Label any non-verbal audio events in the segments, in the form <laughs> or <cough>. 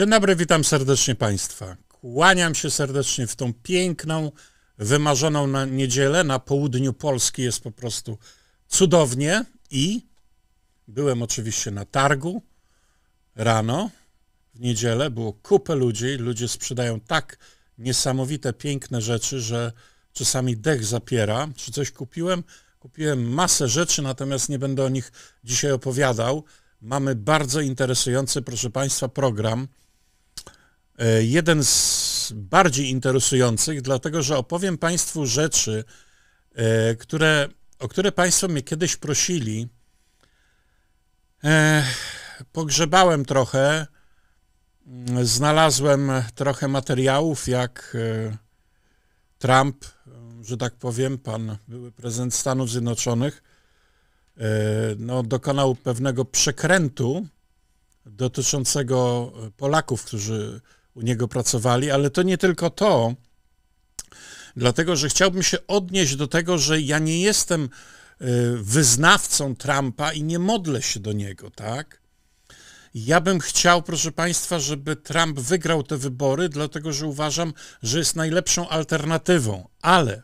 Dzień dobry, witam serdecznie Państwa. Kłaniam się serdecznie w tą piękną, wymarzoną na niedzielę. Na południu Polski jest po prostu cudownie i byłem oczywiście na targu rano w niedzielę. Było kupę ludzi. Ludzie sprzedają tak niesamowite, piękne rzeczy, że czasami dech zapiera. Czy coś kupiłem? Kupiłem masę rzeczy, natomiast nie będę o nich dzisiaj opowiadał. Mamy bardzo interesujący, proszę Państwa, program E, jeden z bardziej interesujących, dlatego że opowiem Państwu rzeczy, e, które, o które Państwo mnie kiedyś prosili. E, pogrzebałem trochę, mm, znalazłem trochę materiałów, jak Trump, że tak powiem, pan były prezydent Stanów Zjednoczonych, no, dokonał pewnego przekrętu dotyczącego Polaków, którzy u niego pracowali, ale to nie tylko to, dlatego że chciałbym się odnieść do tego, że ja nie jestem y, wyznawcą Trumpa i nie modlę się do niego, tak? Ja bym chciał, proszę Państwa, żeby Trump wygrał te wybory, dlatego że uważam, że jest najlepszą alternatywą, ale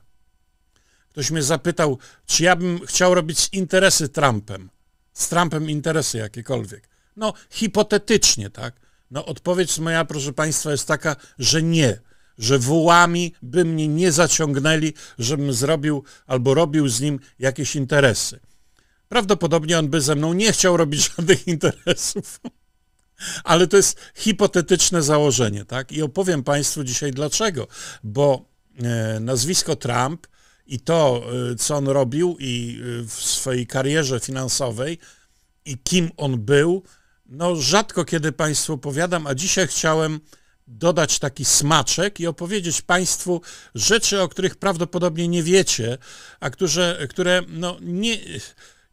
ktoś mnie zapytał, czy ja bym chciał robić interesy Trumpem, z Trumpem interesy jakiekolwiek. No, hipotetycznie, tak? No odpowiedź moja, proszę Państwa, jest taka, że nie. Że wołami by mnie nie zaciągnęli, żebym zrobił albo robił z nim jakieś interesy. Prawdopodobnie on by ze mną nie chciał robić <laughs> żadnych interesów. Ale to jest hipotetyczne założenie, tak? I opowiem Państwu dzisiaj dlaczego. Bo e, nazwisko Trump i to, e, co on robił i e, w swojej karierze finansowej i kim on był, no rzadko kiedy Państwu opowiadam, a dzisiaj chciałem dodać taki smaczek i opowiedzieć Państwu rzeczy, o których prawdopodobnie nie wiecie, a które, które no nie,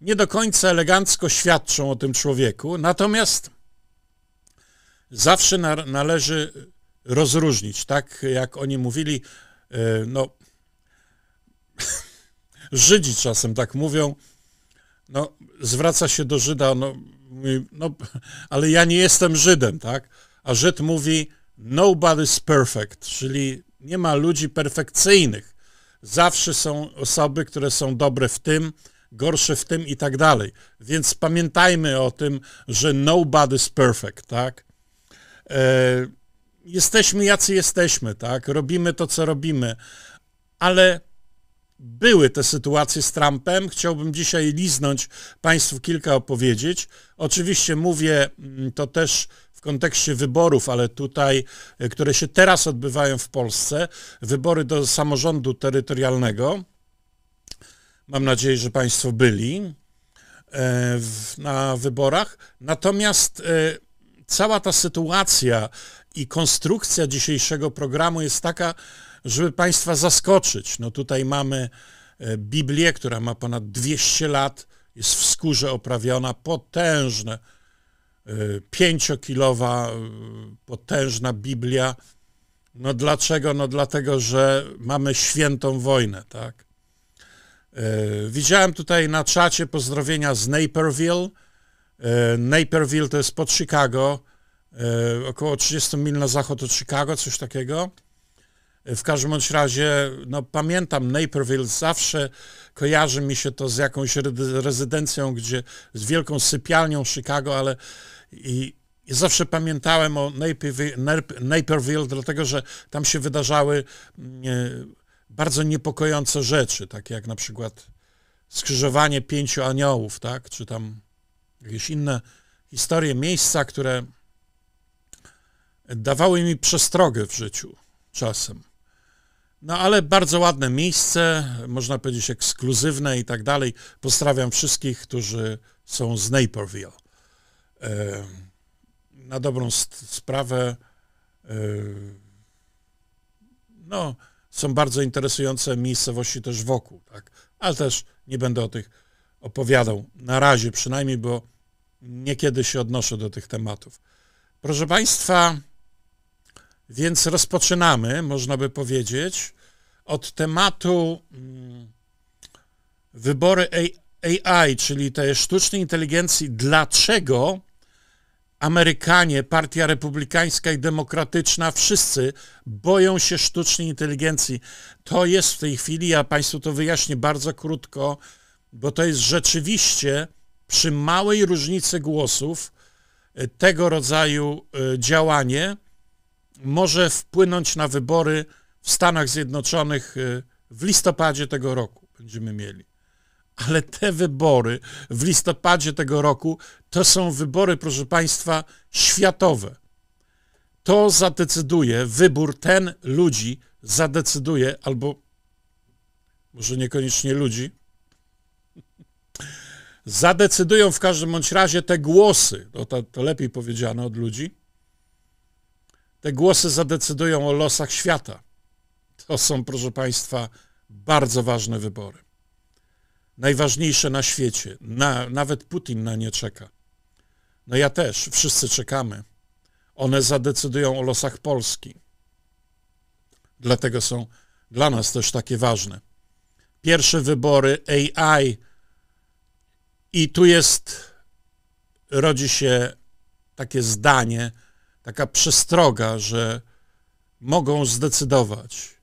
nie do końca elegancko świadczą o tym człowieku. Natomiast zawsze na, należy rozróżnić, tak jak oni mówili, e, no <laughs> Żydzi czasem tak mówią, no zwraca się do Żyda, no no, ale ja nie jestem Żydem, tak? A Żyd mówi, nobody's perfect, czyli nie ma ludzi perfekcyjnych. Zawsze są osoby, które są dobre w tym, gorsze w tym i tak dalej. Więc pamiętajmy o tym, że nobody's perfect, tak? E, jesteśmy jacy jesteśmy, tak? Robimy to, co robimy, ale były te sytuacje z Trumpem. Chciałbym dzisiaj liznąć Państwu kilka opowiedzieć. Oczywiście mówię mm, to też w kontekście wyborów, ale tutaj, e, które się teraz odbywają w Polsce, wybory do samorządu terytorialnego. Mam nadzieję, że Państwo byli e, na wyborach. Natomiast e, cała ta sytuacja i konstrukcja dzisiejszego programu jest taka, żeby Państwa zaskoczyć. No tutaj mamy e, Biblię, która ma ponad 200 lat, jest w skórze oprawiona, potężne, e, pięciokilowa, e, potężna Biblia. No dlaczego? No dlatego, że mamy świętą wojnę, tak? Widziałem tutaj na czacie pozdrowienia z Naperville. Naperville to jest pod Chicago, około 30 mil na zachód od Chicago, coś takiego. W każdym bądź razie, no pamiętam, Naperville zawsze kojarzy mi się to z jakąś rezydencją, gdzie z wielką sypialnią Chicago, ale i, i zawsze pamiętałem o Naperville, Naperville, dlatego że tam się wydarzały mm, e, bardzo niepokojące rzeczy, takie jak na przykład skrzyżowanie pięciu aniołów, tak? czy tam jakieś inne historie, miejsca, które dawały mi przestrogę w życiu czasem. No ale bardzo ładne miejsce, można powiedzieć ekskluzywne i tak dalej. Pozdrawiam wszystkich, którzy są z Naperville. Na dobrą sprawę, no, są bardzo interesujące miejscowości też wokół, tak? Ale też nie będę o tych opowiadał na razie przynajmniej, bo niekiedy się odnoszę do tych tematów. Proszę Państwa, więc rozpoczynamy, można by powiedzieć od tematu mm, wybory AI, czyli tej sztucznej inteligencji, dlaczego Amerykanie, Partia Republikańska i Demokratyczna, wszyscy boją się sztucznej inteligencji. To jest w tej chwili, ja Państwu to wyjaśnię bardzo krótko, bo to jest rzeczywiście przy małej różnicy głosów y, tego rodzaju y, działanie może wpłynąć na wybory w Stanach Zjednoczonych y, w listopadzie tego roku będziemy mieli. Ale te wybory w listopadzie tego roku to są wybory, proszę Państwa, światowe. To zadecyduje, wybór ten ludzi zadecyduje, albo może niekoniecznie ludzi, <laughs> zadecydują w każdym bądź razie te głosy, to, to, to lepiej powiedziane od ludzi, te głosy zadecydują o losach świata. To są, proszę Państwa, bardzo ważne wybory. Najważniejsze na świecie. Na, nawet Putin na nie czeka. No ja też, wszyscy czekamy. One zadecydują o losach Polski. Dlatego są dla nas też takie ważne. Pierwsze wybory AI i tu jest, rodzi się takie zdanie, taka przestroga, że mogą zdecydować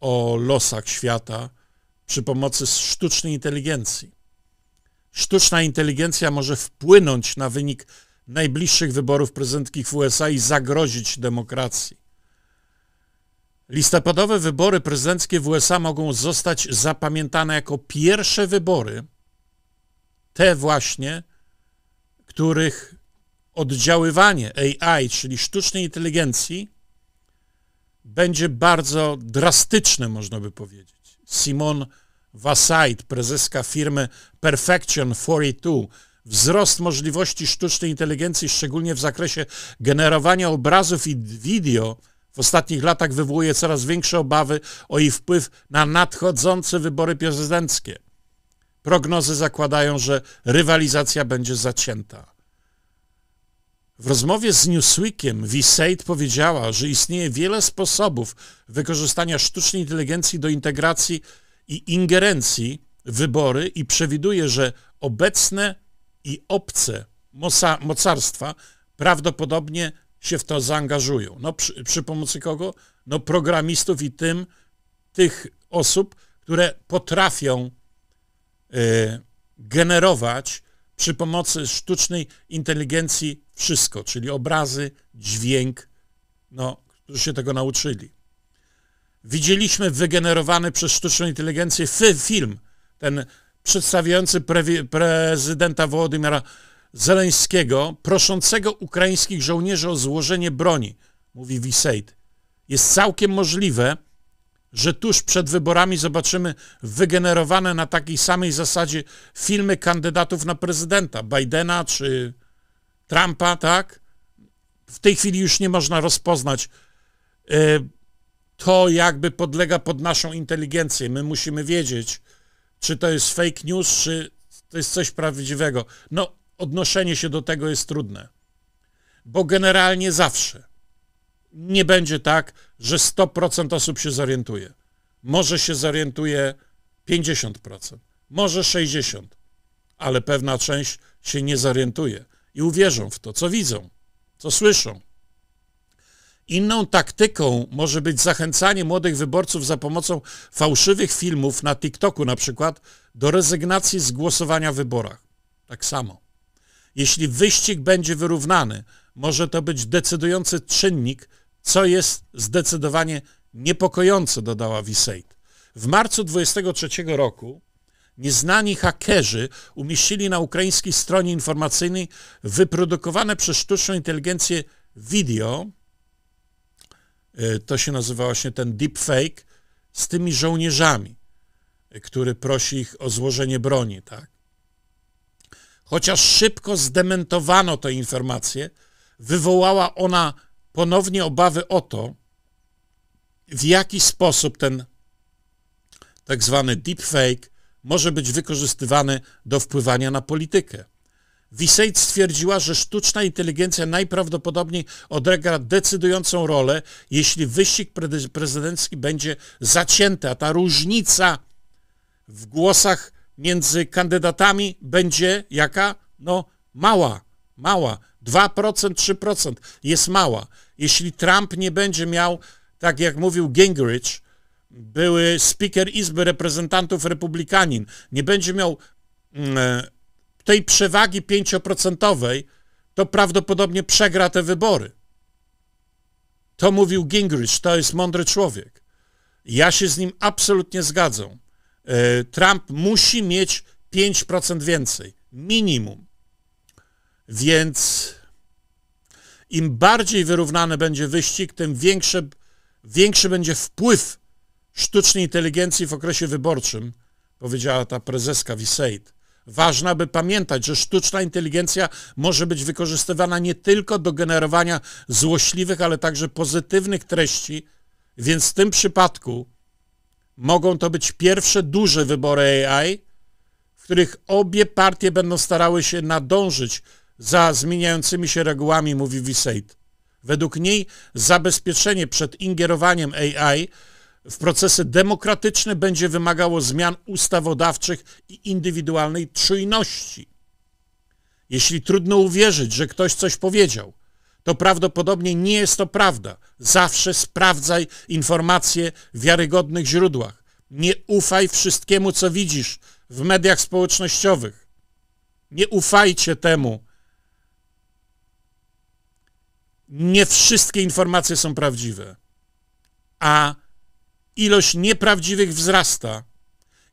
o losach świata przy pomocy sztucznej inteligencji. Sztuczna inteligencja może wpłynąć na wynik najbliższych wyborów prezydenckich w USA i zagrozić demokracji. Listopadowe wybory prezydenckie w USA mogą zostać zapamiętane jako pierwsze wybory, te właśnie, których oddziaływanie AI, czyli sztucznej inteligencji, będzie bardzo drastyczny, można by powiedzieć. Simon Vassait, prezeska firmy Perfection 42, wzrost możliwości sztucznej inteligencji, szczególnie w zakresie generowania obrazów i wideo, w ostatnich latach wywołuje coraz większe obawy o jej wpływ na nadchodzące wybory prezydenckie. Prognozy zakładają, że rywalizacja będzie zacięta. W rozmowie z Newsweekiem Wiseid powiedziała, że istnieje wiele sposobów wykorzystania sztucznej inteligencji do integracji i ingerencji w wybory i przewiduje, że obecne i obce mocarstwa prawdopodobnie się w to zaangażują. No, przy, przy pomocy kogo? No, programistów i tym, tych osób, które potrafią y, generować przy pomocy sztucznej inteligencji wszystko, czyli obrazy, dźwięk, no, którzy się tego nauczyli. Widzieliśmy wygenerowany przez sztuczną inteligencję film, ten przedstawiający pre- prezydenta Wołodymyra Zeleńskiego, proszącego ukraińskich żołnierzy o złożenie broni, mówi Wisejd. Jest całkiem możliwe, że tuż przed wyborami zobaczymy wygenerowane na takiej samej zasadzie filmy kandydatów na prezydenta, Bidena czy Trumpa, tak? W tej chwili już nie można rozpoznać. E, to jakby podlega pod naszą inteligencję. My musimy wiedzieć, czy to jest fake news, czy to jest coś prawdziwego. No, odnoszenie się do tego jest trudne, bo generalnie zawsze nie będzie tak, że 100% osób się zorientuje. Może się zorientuje 50%, może 60%, ale pewna część się nie zorientuje i uwierzą w to, co widzą, co słyszą. Inną taktyką może być zachęcanie młodych wyborców za pomocą fałszywych filmów na TikToku na przykład do rezygnacji z głosowania w wyborach. Tak samo. Jeśli wyścig będzie wyrównany, może to być decydujący czynnik co jest zdecydowanie niepokojące, dodała Wiseid. W marcu 2023 roku nieznani hakerzy umieścili na ukraińskiej stronie informacyjnej wyprodukowane przez sztuczną inteligencję video, e, to się nazywa właśnie ten deepfake, z tymi żołnierzami, e, który prosi ich o złożenie broni, tak. Chociaż szybko zdementowano tę informację, wywołała ona ponownie obawy o to, w jaki sposób ten tak zwany deepfake może być wykorzystywany do wpływania na politykę. Wiseid stwierdziła, że sztuczna inteligencja najprawdopodobniej odegra decydującą rolę, jeśli wyścig prezydencki będzie zacięty, a ta różnica w głosach między kandydatami będzie jaka? No mała, mała. 2%, 3% jest mała. Jeśli Trump nie będzie miał, tak jak mówił Gingrich, były speaker Izby Reprezentantów Republikanin, nie będzie miał mm, e, tej przewagi 5%, to prawdopodobnie przegra te wybory. To mówił Gingrich, to jest mądry człowiek. Ja się z nim absolutnie zgadzam. E, Trump musi mieć 5% więcej, minimum. Więc im bardziej wyrównany będzie wyścig, tym większy, większy będzie wpływ sztucznej inteligencji w okresie wyborczym, powiedziała ta prezeska Wiseid. Ważne, aby pamiętać, że sztuczna inteligencja może być wykorzystywana nie tylko do generowania złośliwych, ale także pozytywnych treści, więc w tym przypadku mogą to być pierwsze duże wybory AI, w których obie partie będą starały się nadążyć za zmieniającymi się regułami, mówi Wiseit. Według niej zabezpieczenie przed ingerowaniem AI w procesy demokratyczne będzie wymagało zmian ustawodawczych i indywidualnej czujności. Jeśli trudno uwierzyć, że ktoś coś powiedział, to prawdopodobnie nie jest to prawda. Zawsze sprawdzaj informacje w wiarygodnych źródłach. Nie ufaj wszystkiemu, co widzisz w mediach społecznościowych. Nie ufajcie temu, nie wszystkie informacje są prawdziwe, a ilość nieprawdziwych wzrasta.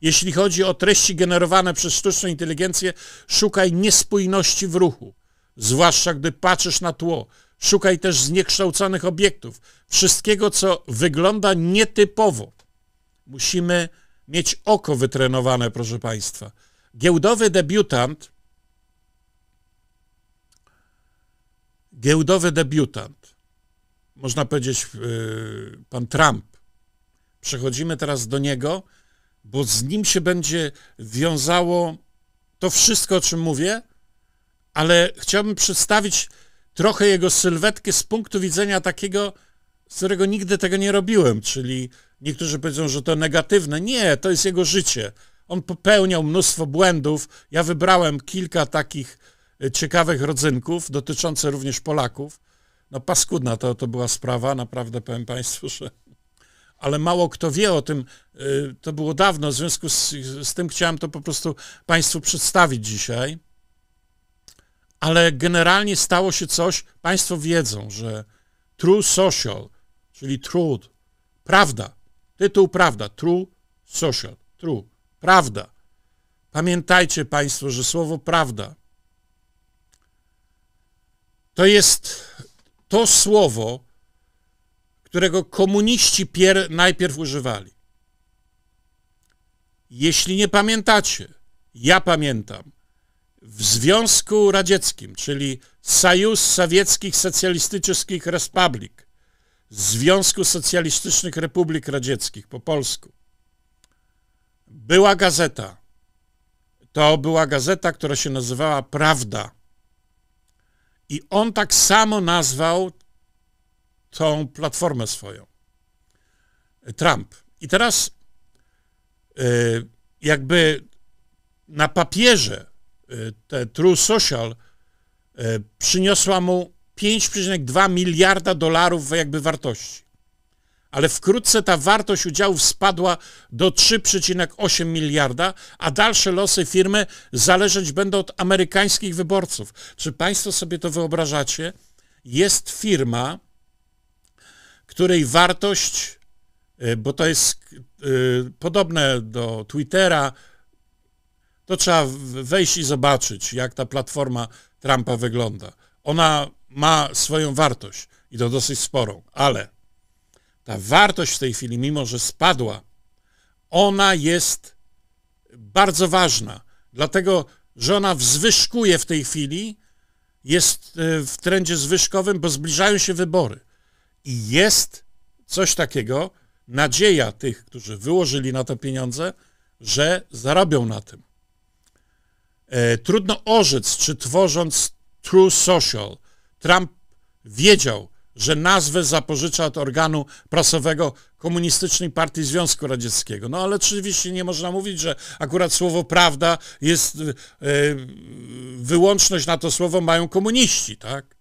Jeśli chodzi o treści generowane przez sztuczną inteligencję, szukaj niespójności w ruchu, zwłaszcza gdy patrzysz na tło. Szukaj też zniekształconych obiektów, wszystkiego, co wygląda nietypowo. Musimy mieć oko wytrenowane, proszę Państwa. Giełdowy debiutant giełdowy debiutant, można powiedzieć y, pan Trump. Przechodzimy teraz do niego, bo z nim się będzie wiązało to wszystko, o czym mówię, ale chciałbym przedstawić trochę jego sylwetkę z punktu widzenia takiego, z którego nigdy tego nie robiłem, czyli niektórzy powiedzą, że to negatywne. Nie, to jest jego życie. On popełniał mnóstwo błędów. Ja wybrałem kilka takich ciekawych rodzynków dotyczące również Polaków. No paskudna to, to była sprawa, naprawdę powiem Państwu, że... Ale mało kto wie o tym, y, to było dawno, w związku z, z tym chciałem to po prostu Państwu przedstawić dzisiaj. Ale generalnie stało się coś, Państwo wiedzą, że True Social, czyli Truth, prawda, tytuł prawda, True Social, True, prawda. Pamiętajcie Państwo, że słowo prawda to jest to słowo, którego komuniści pier najpierw używali. Jeśli nie pamiętacie, ja pamiętam, w Związku Radzieckim, czyli Sojusz Sowieckich Socjalistycznych Republik, Związku Socjalistycznych Republik Radzieckich po polsku, była gazeta. To była gazeta, która się nazywała Prawda. I on tak samo nazwał tą platformę swoją. Trump. I teraz e, jakby na papierze e, te True Social e, przyniosła mu 5,2 miliarda dolarów jakby wartości ale wkrótce ta wartość udziałów spadła do 3,8 miliarda, a dalsze losy firmy zależeć będą od amerykańskich wyborców. Czy Państwo sobie to wyobrażacie? Jest firma, której wartość, y, bo to jest y, podobne do Twittera, to trzeba wejść i zobaczyć, jak ta platforma Trumpa wygląda. Ona ma swoją wartość i to dosyć sporą, ale ta wartość w tej chwili, mimo że spadła, ona jest bardzo ważna, dlatego że ona wzwyżkuje w tej chwili, jest e, w trendzie zwyżkowym, bo zbliżają się wybory. I jest coś takiego, nadzieja tych, którzy wyłożyli na to pieniądze, że zarobią na tym. E, trudno orzec, czy tworząc True Social, Trump wiedział, że nazwę zapożycza od organu prasowego Komunistycznej Partii Związku Radzieckiego. No ale oczywiście nie można mówić, że akurat słowo prawda jest, yy, wyłączność na to słowo mają komuniści, tak?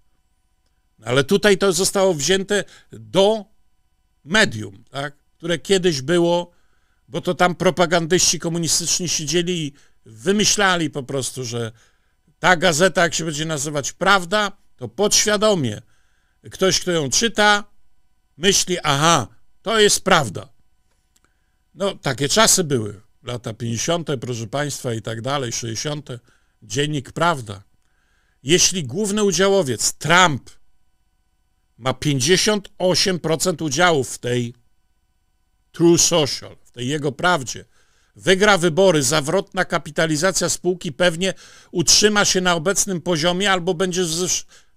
Ale tutaj to zostało wzięte do medium, tak? które kiedyś było, bo to tam propagandyści komunistyczni siedzieli i wymyślali po prostu, że ta gazeta, jak się będzie nazywać prawda, to podświadomie Ktoś, kto ją czyta, myśli, aha, to jest prawda. No, takie czasy były. Lata 50., proszę Państwa, i tak dalej, 60., dziennik Prawda. Jeśli główny udziałowiec, Trump, ma 58% udziałów w tej True Social, w tej jego prawdzie, wygra wybory, zawrotna kapitalizacja spółki pewnie utrzyma się na obecnym poziomie albo będzie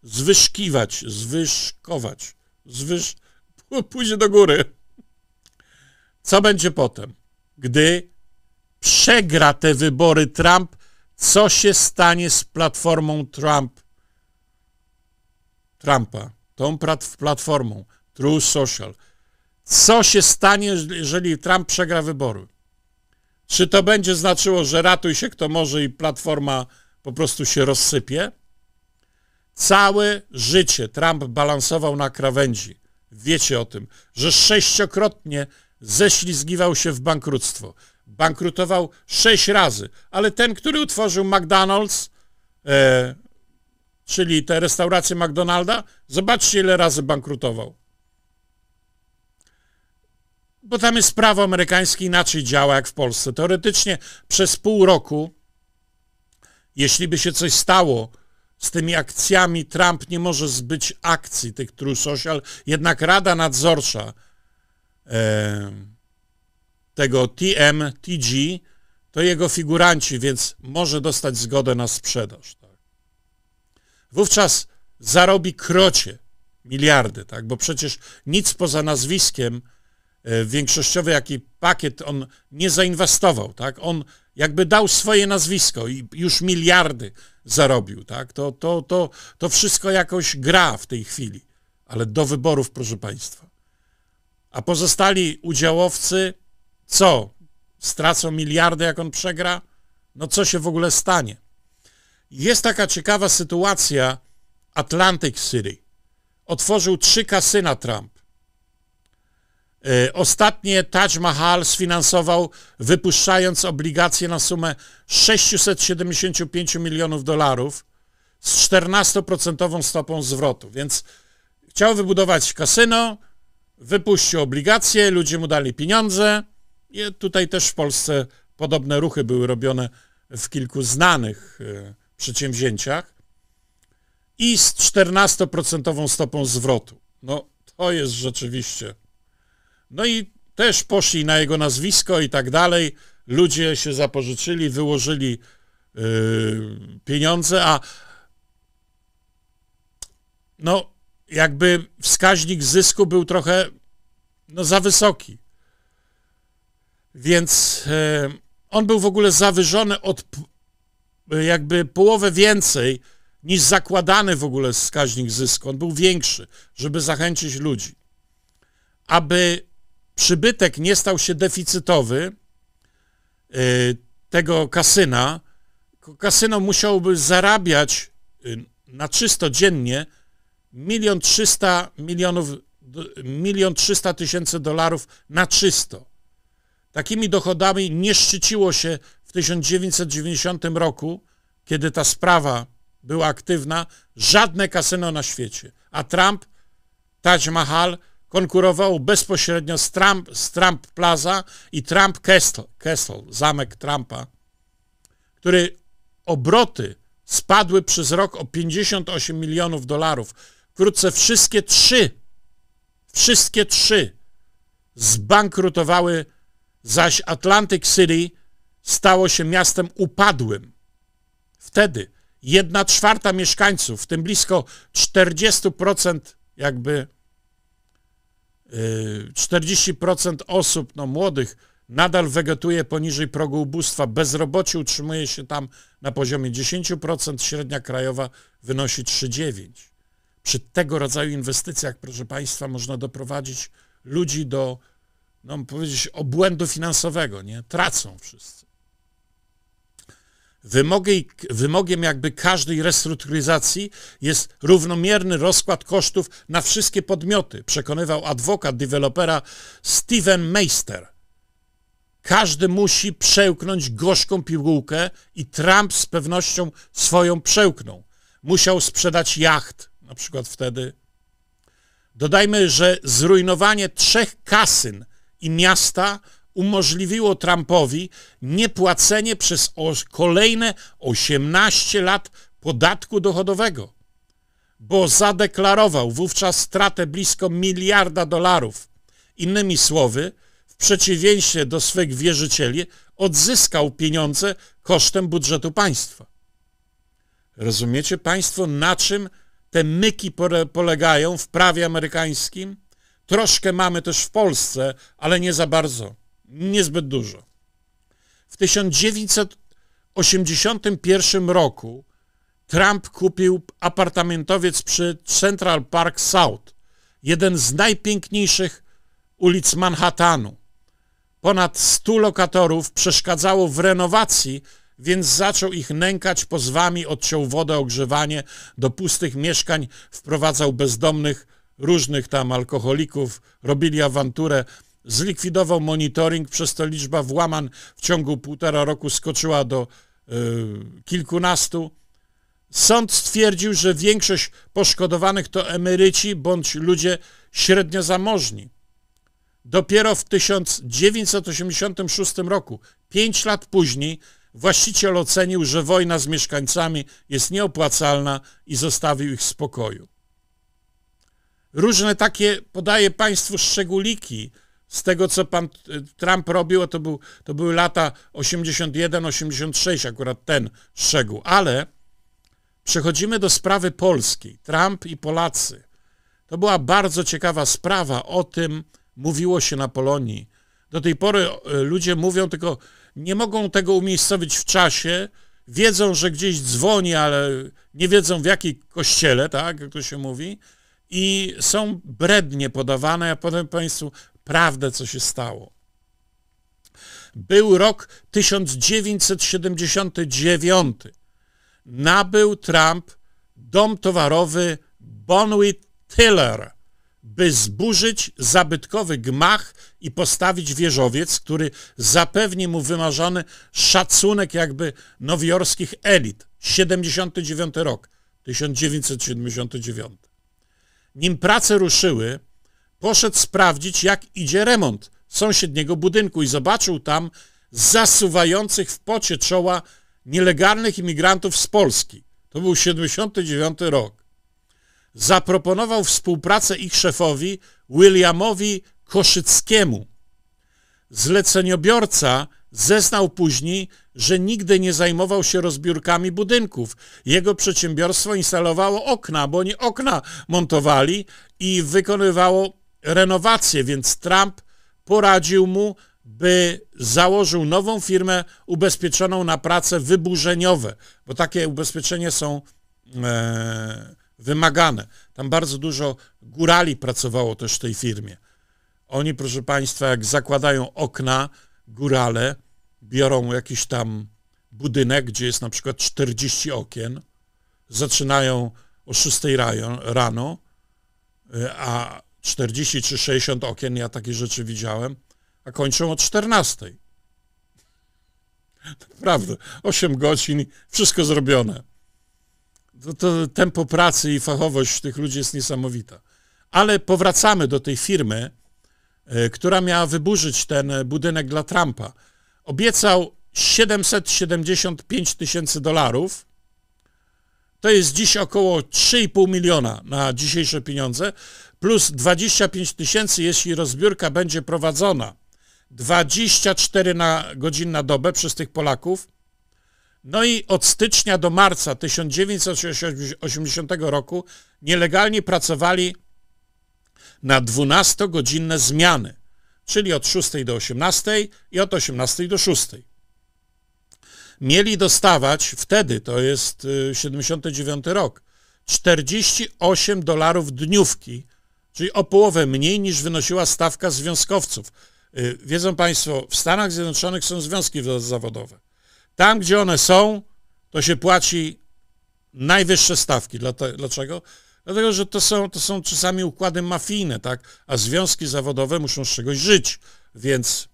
zwyżkiwać, zwyżkować, zwyż... <laughs> pójdzie do góry. Co będzie potem? Gdy przegra te wybory Trump, co się stanie z platformą Trump? Trumpa, tą platformą, True Social. Co się stanie, jeżeli Trump przegra wybory? Czy to będzie znaczyło, że ratuj się kto może i platforma po prostu się rozsypie? Całe życie Trump balansował na krawędzi. Wiecie o tym, że sześciokrotnie ześlizgiwał się w bankructwo. Bankrutował sześć razy, ale ten, który utworzył McDonald's, e, czyli te restauracje McDonalda, zobaczcie ile razy bankrutował. Bo tam jest prawo amerykańskie inaczej działa jak w Polsce. Teoretycznie przez pół roku, jeśli by się coś stało, z tymi akcjami Trump nie może zbyć akcji tych True Social, jednak Rada Nadzorcza e, tego TMTG to jego figuranci, więc może dostać zgodę na sprzedaż. Tak. Wówczas zarobi krocie miliardy, tak? bo przecież nic poza nazwiskiem e, większościowy, jaki pakiet on nie zainwestował. Tak? On jakby dał swoje nazwisko i już miliardy zarobił, tak? To, to, to, to wszystko jakoś gra w tej chwili, ale do wyborów, proszę Państwa. A pozostali udziałowcy, co? Stracą miliardy, jak on przegra? No co się w ogóle stanie? Jest taka ciekawa sytuacja Atlantic City. Otworzył trzy kasyna Trump. E, ostatnie Taj Mahal sfinansował, wypuszczając obligacje na sumę 675 milionów dolarów z 14% stopą zwrotu. Więc chciał wybudować kasyno, wypuścił obligacje, ludzie mu dali pieniądze. I tutaj też w Polsce podobne ruchy były robione w kilku znanych e, przedsięwzięciach i z 14% stopą zwrotu. No to jest rzeczywiście no i też poszli na jego nazwisko i tak dalej. Ludzie się zapożyczyli, wyłożyli yy, pieniądze, a no jakby wskaźnik zysku był trochę no, za wysoki. Więc yy, on był w ogóle zawyżony od e, jakby połowę więcej niż zakładany w ogóle wskaźnik zysku. On był większy, żeby zachęcić ludzi, aby przybytek nie stał się deficytowy y, tego kasyna, kasyno musiałoby zarabiać y, na czysto dziennie milion trzysta milionów, milion trzysta tysięcy dolarów na czysto. Takimi dochodami nie szczyciło się w 1990 roku, kiedy ta sprawa była aktywna, żadne kasyno na świecie. A Trump, Taj Mahal konkurował bezpośrednio z Trump, z Trump Plaza i Trump Castle, Castle, zamek Trumpa, który obroty spadły przez rok o 58 milionów dolarów. Wkrótce wszystkie trzy, wszystkie trzy zbankrutowały, zaś Atlantic City stało się miastem upadłym. Wtedy jedna czwarta mieszkańców, w tym blisko 40% jakby 40% osób no, młodych nadal wegetuje poniżej progu ubóstwa. Bezrobocie utrzymuje się tam na poziomie 10%, średnia krajowa wynosi 3,9%. Przy tego rodzaju inwestycjach, proszę Państwa, można doprowadzić ludzi do, no powiedzieć, obłędu finansowego, nie? Tracą wszyscy. Wymogi, wymogiem jakby każdej restrukturyzacji jest równomierny rozkład kosztów na wszystkie podmioty, przekonywał adwokat dewelopera Steven Meister. Każdy musi przełknąć gorzką pigułkę i Trump z pewnością swoją przełknął. Musiał sprzedać jacht, na przykład wtedy. Dodajmy, że zrujnowanie trzech kasyn i miasta umożliwiło Trumpowi niepłacenie przez kolejne 18 lat podatku dochodowego, bo zadeklarował wówczas stratę blisko miliarda dolarów. Innymi słowy, w przeciwieństwie do swych wierzycieli, odzyskał pieniądze kosztem budżetu państwa. Rozumiecie Państwo, na czym te myki polegają w prawie amerykańskim? Troszkę mamy też w Polsce, ale nie za bardzo niezbyt dużo. W 1981 roku Trump kupił apartamentowiec przy Central Park South, jeden z najpiękniejszych ulic Manhattanu. Ponad 100 lokatorów przeszkadzało w renowacji, więc zaczął ich nękać pozwami, odciął wodę, ogrzewanie, do pustych mieszkań wprowadzał bezdomnych, różnych tam alkoholików, robili awanturę, zlikwidował monitoring, przez to liczba właman w ciągu półtora roku skoczyła do e, kilkunastu. Sąd stwierdził, że większość poszkodowanych to emeryci bądź ludzie średnio zamożni. Dopiero w 1986 roku, pięć lat później, właściciel ocenił, że wojna z mieszkańcami jest nieopłacalna i zostawił ich w spokoju. Różne takie podaję Państwu szczególiki, z tego, co pan e, Trump robił, to, był, to były lata 81-86, akurat ten szczegół. Ale przechodzimy do sprawy polskiej. Trump i Polacy. To była bardzo ciekawa sprawa. O tym mówiło się na Polonii. Do tej pory e, ludzie mówią, tylko nie mogą tego umiejscowić w czasie. Wiedzą, że gdzieś dzwoni, ale nie wiedzą w jakiej kościele, tak, jak to się mówi i są brednie podawane. Ja powiem Państwu, prawdę, co się stało. Był rok 1979. Nabył Trump dom towarowy Bonwit Tiller, by zburzyć zabytkowy gmach i postawić wieżowiec, który zapewni mu wymarzony szacunek jakby nowiorskich elit. 79 rok, 1979. Nim prace ruszyły, poszedł sprawdzić, jak idzie remont sąsiedniego budynku i zobaczył tam zasuwających w pocie czoła nielegalnych imigrantów z Polski. To był 79 rok. Zaproponował współpracę ich szefowi Williamowi Koszyckiemu. Zleceniobiorca zeznał później, że nigdy nie zajmował się rozbiórkami budynków. Jego przedsiębiorstwo instalowało okna, bo oni okna montowali i wykonywało renowację, więc Trump poradził mu, by założył nową firmę ubezpieczoną na prace wyburzeniowe, bo takie ubezpieczenia są e, wymagane. Tam bardzo dużo górali pracowało też w tej firmie. Oni, proszę Państwa, jak zakładają okna, górale, biorą jakiś tam budynek, gdzie jest na przykład 40 okien, zaczynają o 6 rano, e, a 40 czy 60 okien, ja takie rzeczy widziałem, a kończą o 14. <laughs> Naprawdę, 8 godzin, wszystko zrobione. To, to tempo pracy i fachowość tych ludzi jest niesamowita. Ale powracamy do tej firmy, e, która miała wyburzyć ten e, budynek dla Trumpa. Obiecał 775 tysięcy dolarów. To jest dziś około 3,5 miliona na dzisiejsze pieniądze plus 25 tysięcy, jeśli rozbiórka będzie prowadzona 24 na godzin na dobę przez tych Polaków. No i od stycznia do marca 1980 roku nielegalnie pracowali na 12-godzinne zmiany, czyli od 6 do 18 i od 18 do 6. Mieli dostawać wtedy, to jest 79 y, rok, 48 dolarów dniówki czyli o połowę mniej niż wynosiła stawka związkowców. Y, wiedzą Państwo, w Stanach Zjednoczonych są związki zawodowe. Tam, gdzie one są, to się płaci najwyższe stawki. Dlaczego? Dlatego, że to są, to są czasami układy mafijne, tak? A związki zawodowe muszą z czegoś żyć, więc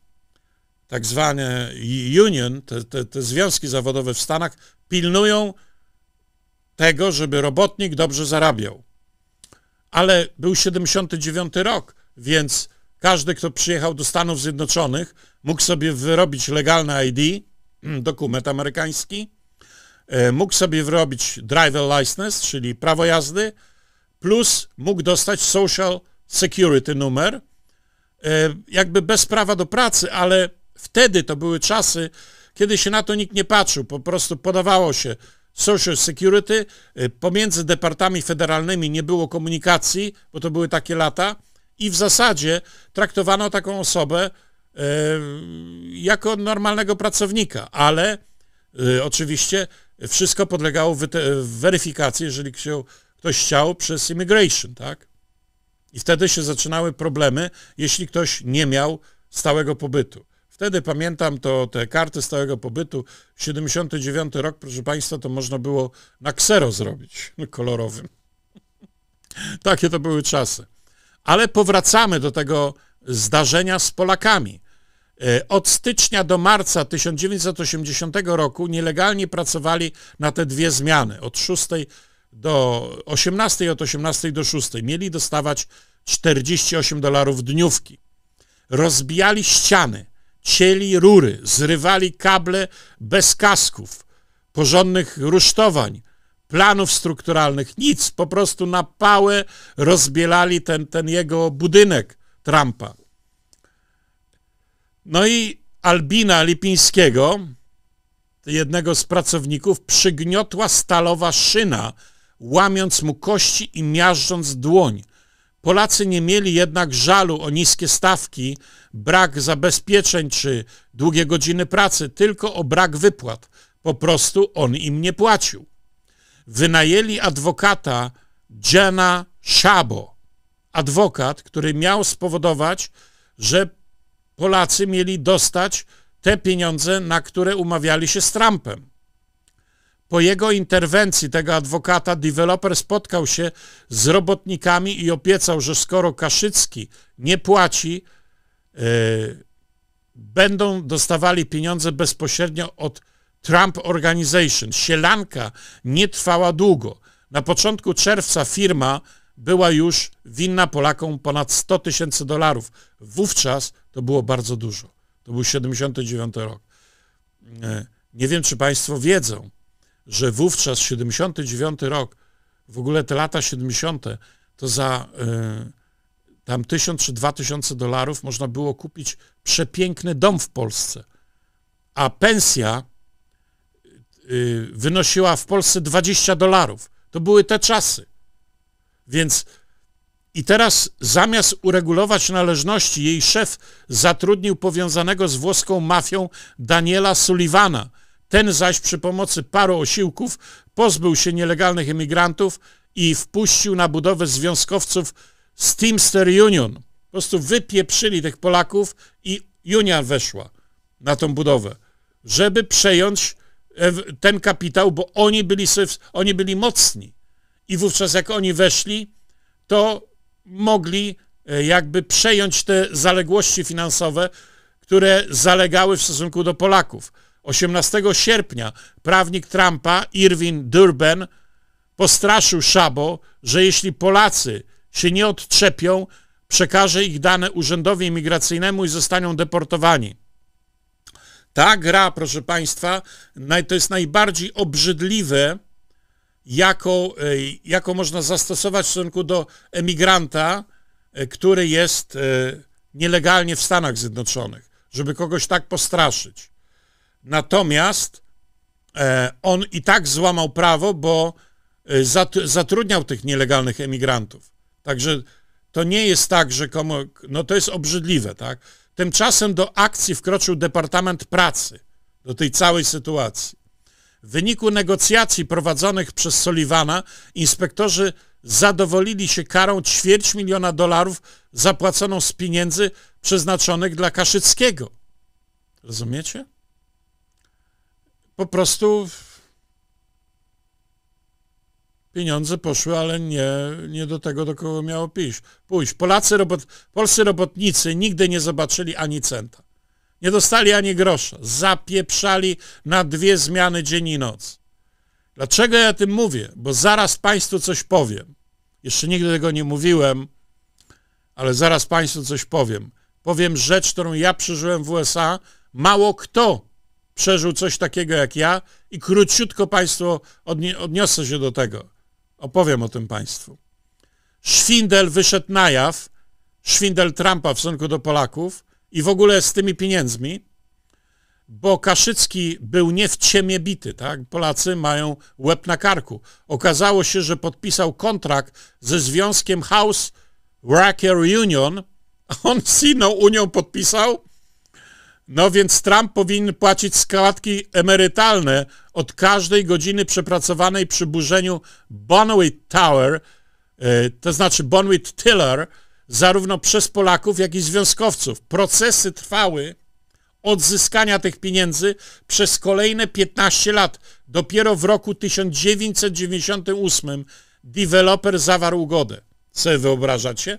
tak zwane union, te, te, te związki zawodowe w Stanach pilnują tego, żeby robotnik dobrze zarabiał ale był 79 rok, więc każdy, kto przyjechał do Stanów Zjednoczonych, mógł sobie wyrobić legalne ID, mm, dokument amerykański, e, mógł sobie wyrobić driver license, czyli prawo jazdy, plus mógł dostać social security numer, e, jakby bez prawa do pracy, ale wtedy to były czasy, kiedy się na to nikt nie patrzył, po prostu podawało się Social Security. Y, pomiędzy departami federalnymi nie było komunikacji, bo to były takie lata, i w zasadzie traktowano taką osobę y, jako normalnego pracownika, ale y, oczywiście wszystko podlegało weryfikacji, jeżeli ktoś chciał, przez immigration, tak? I wtedy się zaczynały problemy, jeśli ktoś nie miał stałego pobytu. Wtedy pamiętam to te karty stałego pobytu. 79 rok, proszę Państwa, to można było na ksero zrobić kolorowym. <laughs> Takie to były czasy. Ale powracamy do tego zdarzenia z Polakami. E, od stycznia do marca 1980 roku nielegalnie pracowali na te dwie zmiany. Od 6 do 18, od 18 do 6. Mieli dostawać 48 dolarów dniówki. Rozbijali ściany cieli rury, zrywali kable bez kasków, porządnych rusztowań, planów strukturalnych, nic, po prostu na pałę rozbielali ten, ten jego budynek Trumpa. No i Albina Lipińskiego, jednego z pracowników, przygniotła stalowa szyna, łamiąc mu kości i miażdżąc dłoń. Polacy nie mieli jednak żalu o niskie stawki, brak zabezpieczeń czy długie godziny pracy, tylko o brak wypłat. Po prostu on im nie płacił. Wynajęli adwokata Jana Szabo, adwokat, który miał spowodować, że Polacy mieli dostać te pieniądze, na które umawiali się z Trumpem. Po jego interwencji tego adwokata deweloper spotkał się z robotnikami i obiecał, że skoro Kaszycki nie płaci, yy, będą dostawali pieniądze bezpośrednio od Trump Organization. Sielanka nie trwała długo. Na początku czerwca firma była już winna Polakom ponad 100 tysięcy dolarów. Wówczas to było bardzo dużo. To był 79 rok. E, nie wiem, czy Państwo wiedzą, że wówczas 79 rok, w ogóle te lata 70., to za y, tam 1000 czy 2000 dolarów można było kupić przepiękny dom w Polsce. A pensja y, wynosiła w Polsce 20 dolarów. To były te czasy. Więc i teraz zamiast uregulować należności, jej szef zatrudnił powiązanego z włoską mafią Daniela Sullivana – ten zaś przy pomocy paru osiłków pozbył się nielegalnych imigrantów i wpuścił na budowę związkowców Steamster Union. Po prostu wypieprzyli tych Polaków i Union weszła na tą budowę, żeby przejąć e, ten kapitał, bo oni byli, oni byli mocni. I wówczas jak oni weszli, to mogli e, jakby przejąć te zaległości finansowe, które zalegały w stosunku do Polaków. 18 sierpnia prawnik Trumpa, Irwin Durben postraszył Szabo, że jeśli Polacy się nie odczepią, przekaże ich dane urzędowi imigracyjnemu i zostaną deportowani. Ta gra, proszę Państwa, to jest najbardziej obrzydliwe, jako, e, jaką można zastosować w stosunku do emigranta, e, który jest e, nielegalnie w Stanach Zjednoczonych, żeby kogoś tak postraszyć. Natomiast e, on i tak złamał prawo, bo e, zatrudniał tych nielegalnych emigrantów. Także to nie jest tak, że komu... No to jest obrzydliwe, tak? Tymczasem do akcji wkroczył Departament Pracy, do tej całej sytuacji. W wyniku negocjacji prowadzonych przez Sullivana inspektorzy zadowolili się karą ćwierć miliona dolarów zapłaconą z pieniędzy przeznaczonych dla Kaszyckiego. Rozumiecie? po prostu pieniądze poszły, ale nie, nie do tego, do kogo miało pójść. Polacy robot, polscy robotnicy nigdy nie zobaczyli ani centa. Nie dostali ani grosza. Zapieprzali na dwie zmiany dzień i noc. Dlaczego ja o tym mówię? Bo zaraz Państwu coś powiem. Jeszcze nigdy tego nie mówiłem, ale zaraz Państwu coś powiem. Powiem rzecz, którą ja przeżyłem w USA. Mało kto przeżył coś takiego jak ja i króciutko Państwu odni odniosę się do tego. Opowiem o tym Państwu. Szwindel wyszedł na jaw, szwindel Trumpa w stosunku do Polaków i w ogóle z tymi pieniędzmi, bo Kaszycki był nie w ciemie bity, tak? Polacy mają łeb na karku. Okazało się, że podpisał kontrakt ze związkiem House Racker Union, on z inną Unią podpisał, no więc Trump powinien płacić składki emerytalne od każdej godziny przepracowanej przy burzeniu Bonwit Tower, e, to znaczy Bonwit Tiller, zarówno przez Polaków, jak i związkowców. Procesy trwały odzyskania tych pieniędzy przez kolejne 15 lat. Dopiero w roku 1998 deweloper zawarł ugodę. Co wyobrażacie?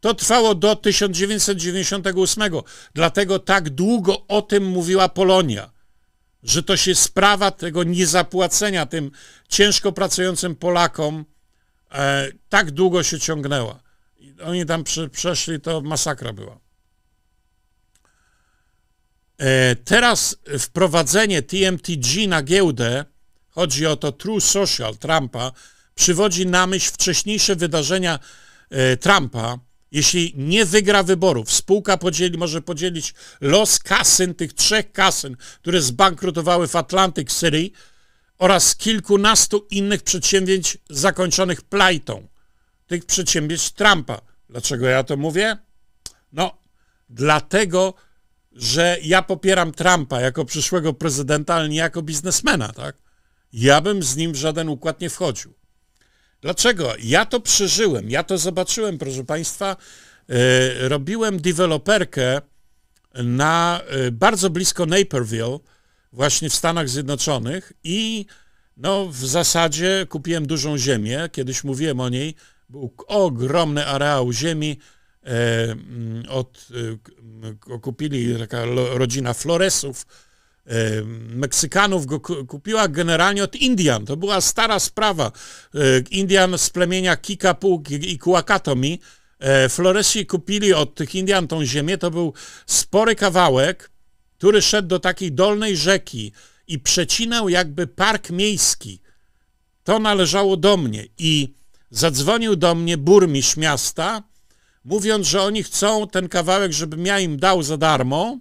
To trwało do 1998, dlatego tak długo o tym mówiła Polonia, że to się sprawa tego niezapłacenia tym ciężko pracującym Polakom e, tak długo się ciągnęła. Oni tam przeszli, to masakra była. E, teraz wprowadzenie TMTG na giełdę, chodzi o to True Social Trumpa, przywodzi na myśl wcześniejsze wydarzenia e, Trumpa, jeśli nie wygra wyborów, spółka podzieli, może podzielić los kasyn, tych trzech kasyn, które zbankrutowały w Atlantic City oraz kilkunastu innych przedsięwzięć zakończonych plajtą, tych przedsięwzięć Trumpa. Dlaczego ja to mówię? No, dlatego, że ja popieram Trumpa jako przyszłego prezydenta, ale nie jako biznesmena, tak? Ja bym z nim w żaden układ nie wchodził. Dlaczego? Ja to przeżyłem, ja to zobaczyłem, proszę Państwa. E, robiłem deweloperkę na e, bardzo blisko Naperville, właśnie w Stanach Zjednoczonych i no, w zasadzie kupiłem dużą ziemię, kiedyś mówiłem o niej, był ogromny areał ziemi, e, od, kupili taka rodzina Floresów, Meksykanów go kupiła generalnie od Indian. To była stara sprawa. Indian z plemienia Kikapu i Kuakatomi. E, Floresi kupili od tych Indian tą ziemię. To był spory kawałek, który szedł do takiej dolnej rzeki i przecinał jakby park miejski. To należało do mnie i zadzwonił do mnie burmistrz miasta, mówiąc, że oni chcą ten kawałek, żebym ja im dał za darmo,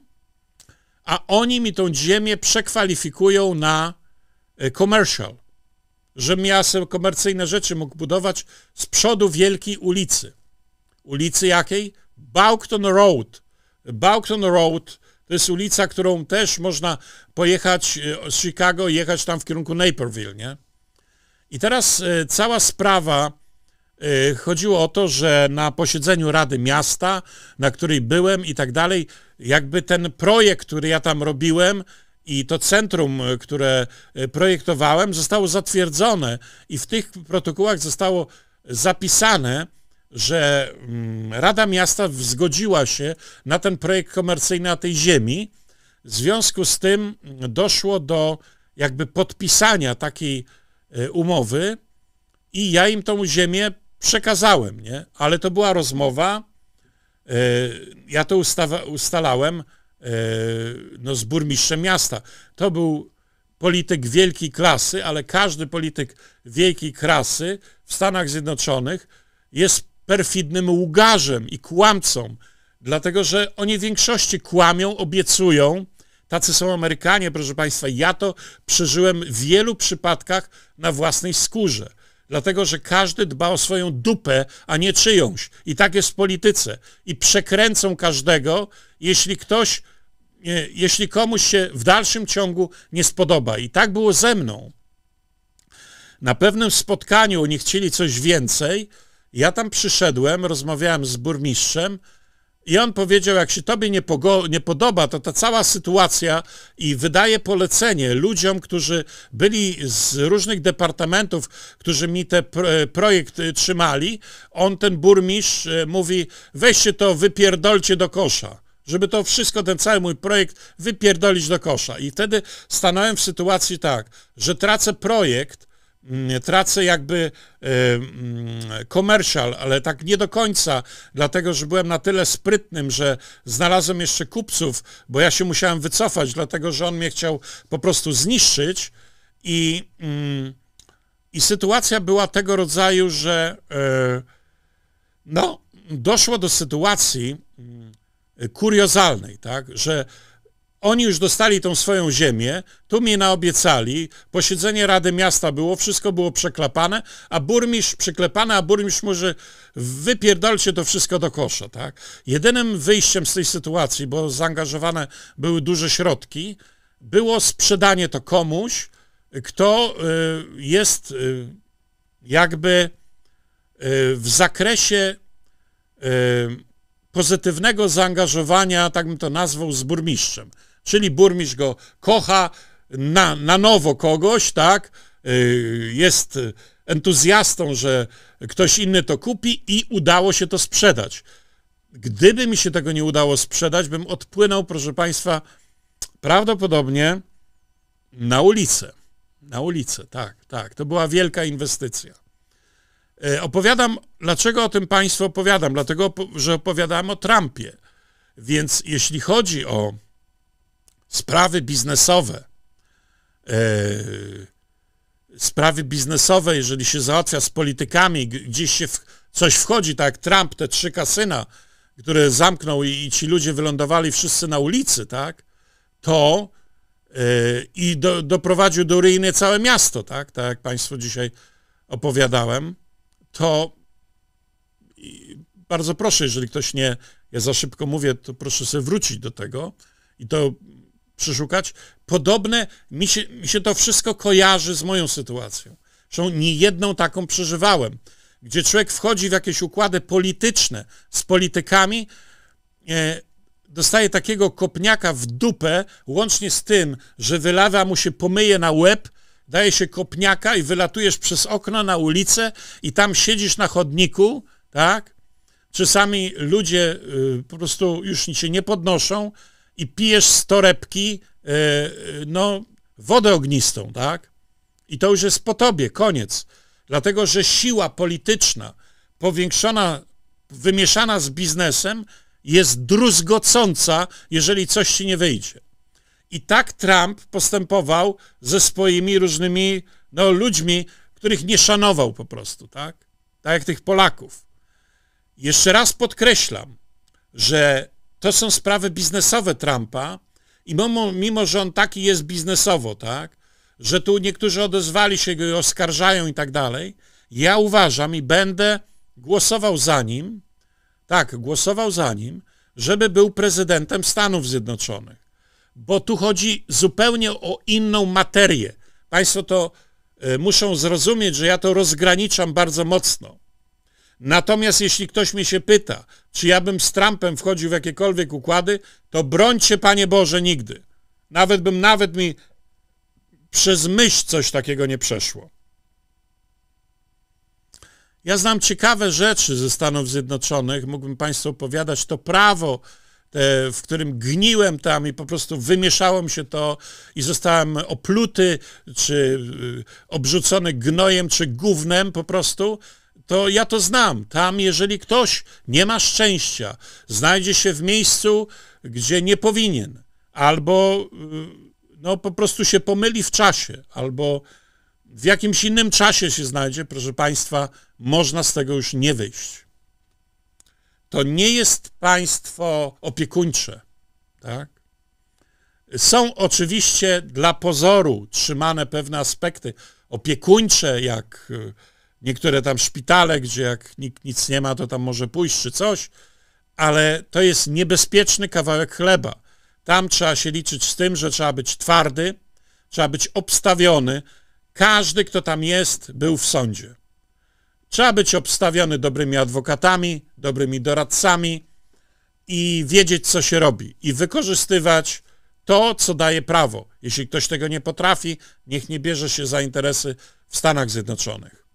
a oni mi tą ziemię przekwalifikują na e, commercial, żebym ja sobie komercyjne rzeczy mógł budować z przodu wielkiej ulicy. Ulicy jakiej? Boughton Road. Boughton Road to jest ulica, którą też można pojechać e, z Chicago i jechać tam w kierunku Naperville, nie? I teraz e, cała sprawa Y, chodziło o to, że na posiedzeniu Rady Miasta, na której byłem i tak dalej, jakby ten projekt, który ja tam robiłem, i to centrum, które y, projektowałem, zostało zatwierdzone i w tych protokołach zostało zapisane, że mm, Rada Miasta zgodziła się na ten projekt komercyjny na tej ziemi. W związku z tym mm, doszło do jakby podpisania takiej y, umowy i ja im tą ziemię przekazałem, nie? Ale to była rozmowa, e, ja to ustawa, ustalałem e, no, z burmistrzem miasta. To był polityk wielkiej klasy, ale każdy polityk wielkiej klasy w Stanach Zjednoczonych jest perfidnym łgarzem i kłamcą, dlatego że oni w większości kłamią, obiecują. Tacy są Amerykanie, proszę Państwa. Ja to przeżyłem w wielu przypadkach na własnej skórze. Dlatego, że każdy dba o swoją dupę, a nie czyjąś. I tak jest w polityce. I przekręcą każdego, jeśli ktoś, jeśli komuś się w dalszym ciągu nie spodoba. I tak było ze mną. Na pewnym spotkaniu oni chcieli coś więcej. Ja tam przyszedłem, rozmawiałem z burmistrzem, i on powiedział, jak się tobie nie, nie, podoba, to ta cała sytuacja i wydaje polecenie ludziom, którzy byli z różnych departamentów, którzy mi ten e, projekt e, trzymali, on, ten burmistrz, e, mówi, weźcie to, wypierdolcie do kosza żeby to wszystko, ten cały mój projekt wypierdolić do kosza. I wtedy stanąłem w sytuacji tak, że tracę projekt, Mm, tracę jakby komersjal, e, mm, ale tak nie do końca, dlatego że byłem na tyle sprytnym, że znalazłem jeszcze kupców, bo ja się musiałem wycofać, dlatego że on mnie chciał po prostu zniszczyć i, mm, i sytuacja była tego rodzaju, że e, no, doszło do sytuacji kuriozalnej, tak, że oni już dostali tą swoją ziemię, tu mnie naobiecali, posiedzenie Rady Miasta było, wszystko było przeklapane, a burmistrz przyklepane, a burmistrz może wypierdolcie to wszystko do kosza, tak? Jedynym wyjściem z tej sytuacji, bo zaangażowane były duże środki, było sprzedanie to komuś, kto y, jest y, jakby y, w zakresie pozytywnego zaangażowania, tak bym to nazwał, z burmistrzem. Czyli burmistrz go kocha, na, na nowo kogoś, tak? Y, jest entuzjastą, że ktoś inny to kupi i udało się to sprzedać. Gdyby mi się tego nie udało sprzedać, bym odpłynął, proszę Państwa, prawdopodobnie na ulicę. Na ulicę, tak, tak. To była wielka inwestycja. Y, opowiadam, dlaczego o tym Państwu opowiadam? Dlatego, że opowiadałem o Trumpie. Więc jeśli chodzi o sprawy biznesowe, e, sprawy biznesowe, jeżeli się załatwia z politykami, gdzieś się w, coś wchodzi, tak jak Trump, te trzy kasyna, które zamknął i, i ci ludzie wylądowali wszyscy na ulicy, tak, to yy, i do, doprowadził do ruiny całe miasto, tak, tak jak Państwu dzisiaj opowiadałem, to bardzo proszę, jeżeli ktoś nie, ja za szybko mówię, to proszę sobie wrócić do tego i to przyszukać. Podobne, mi się, mi się to wszystko kojarzy z moją sytuacją. Zresztą niejedną taką przeżywałem, gdzie człowiek wchodzi w jakieś układy polityczne z politykami, e, dostaje takiego kopniaka w dupę, łącznie z tym, że wylawa mu się pomyje na łeb, daje się kopniaka i wylatujesz przez okno na ulicę i tam siedzisz na chodniku, tak? Czasami ludzie y, po prostu już się nie podnoszą, i pijesz z torebki e, no, wodę ognistą, tak? I to już jest po tobie, koniec. Dlatego, że siła polityczna powiększona, wymieszana z biznesem jest druzgocąca, jeżeli coś ci nie wyjdzie. I tak Trump postępował ze swoimi różnymi no, ludźmi, których nie szanował po prostu, tak? Tak jak tych Polaków. Jeszcze raz podkreślam, że to są sprawy biznesowe Trumpa i mimo, mimo, że on taki jest biznesowo, tak, że tu niektórzy odezwali się go i oskarżają i tak dalej, ja uważam i będę głosował za nim, tak, głosował za nim, żeby był prezydentem Stanów Zjednoczonych. Bo tu chodzi zupełnie o inną materię. Państwo to e, muszą zrozumieć, że ja to rozgraniczam bardzo mocno. Natomiast jeśli ktoś mnie się pyta, czy ja bym z Trumpem wchodził w jakiekolwiek układy, to brońcie Panie Boże, nigdy. Nawet bym, nawet mi przez myśl coś takiego nie przeszło. Ja znam ciekawe rzeczy ze Stanów Zjednoczonych, mógłbym Państwu opowiadać. To prawo, w którym gniłem tam i po prostu wymieszało się to i zostałem opluty, czy y, obrzucony gnojem, czy gównem po prostu, to ja to znam. Tam, jeżeli ktoś nie ma szczęścia, znajdzie się w miejscu, gdzie nie powinien, albo y, no, po prostu się pomyli w czasie, albo w jakimś innym czasie się znajdzie, proszę Państwa, można z tego już nie wyjść. To nie jest państwo opiekuńcze. Tak? Są oczywiście dla pozoru trzymane pewne aspekty opiekuńcze, jak y, niektóre tam szpitale, gdzie jak nikt nic nie ma, to tam może pójść czy coś, ale to jest niebezpieczny kawałek chleba. Tam trzeba się liczyć z tym, że trzeba być twardy, trzeba być obstawiony. Każdy, kto tam jest, był w sądzie. Trzeba być obstawiony dobrymi adwokatami, dobrymi doradcami i wiedzieć, co się robi, i wykorzystywać to, co daje prawo. Jeśli ktoś tego nie potrafi, niech nie bierze się za interesy w Stanach Zjednoczonych.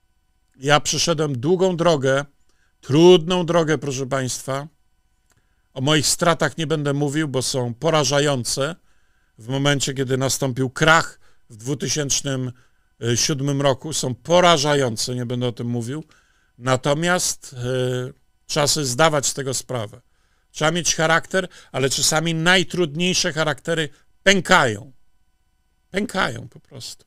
Ja przyszedłem długą drogę, trudną drogę, proszę Państwa. O moich stratach nie będę mówił, bo są porażające. W momencie, kiedy nastąpił krach w 2007 roku, są porażające, nie będę o tym mówił. Natomiast yy, trzeba sobie zdawać z tego sprawę. Trzeba mieć charakter, ale czasami najtrudniejsze charaktery pękają. Pękają po prostu.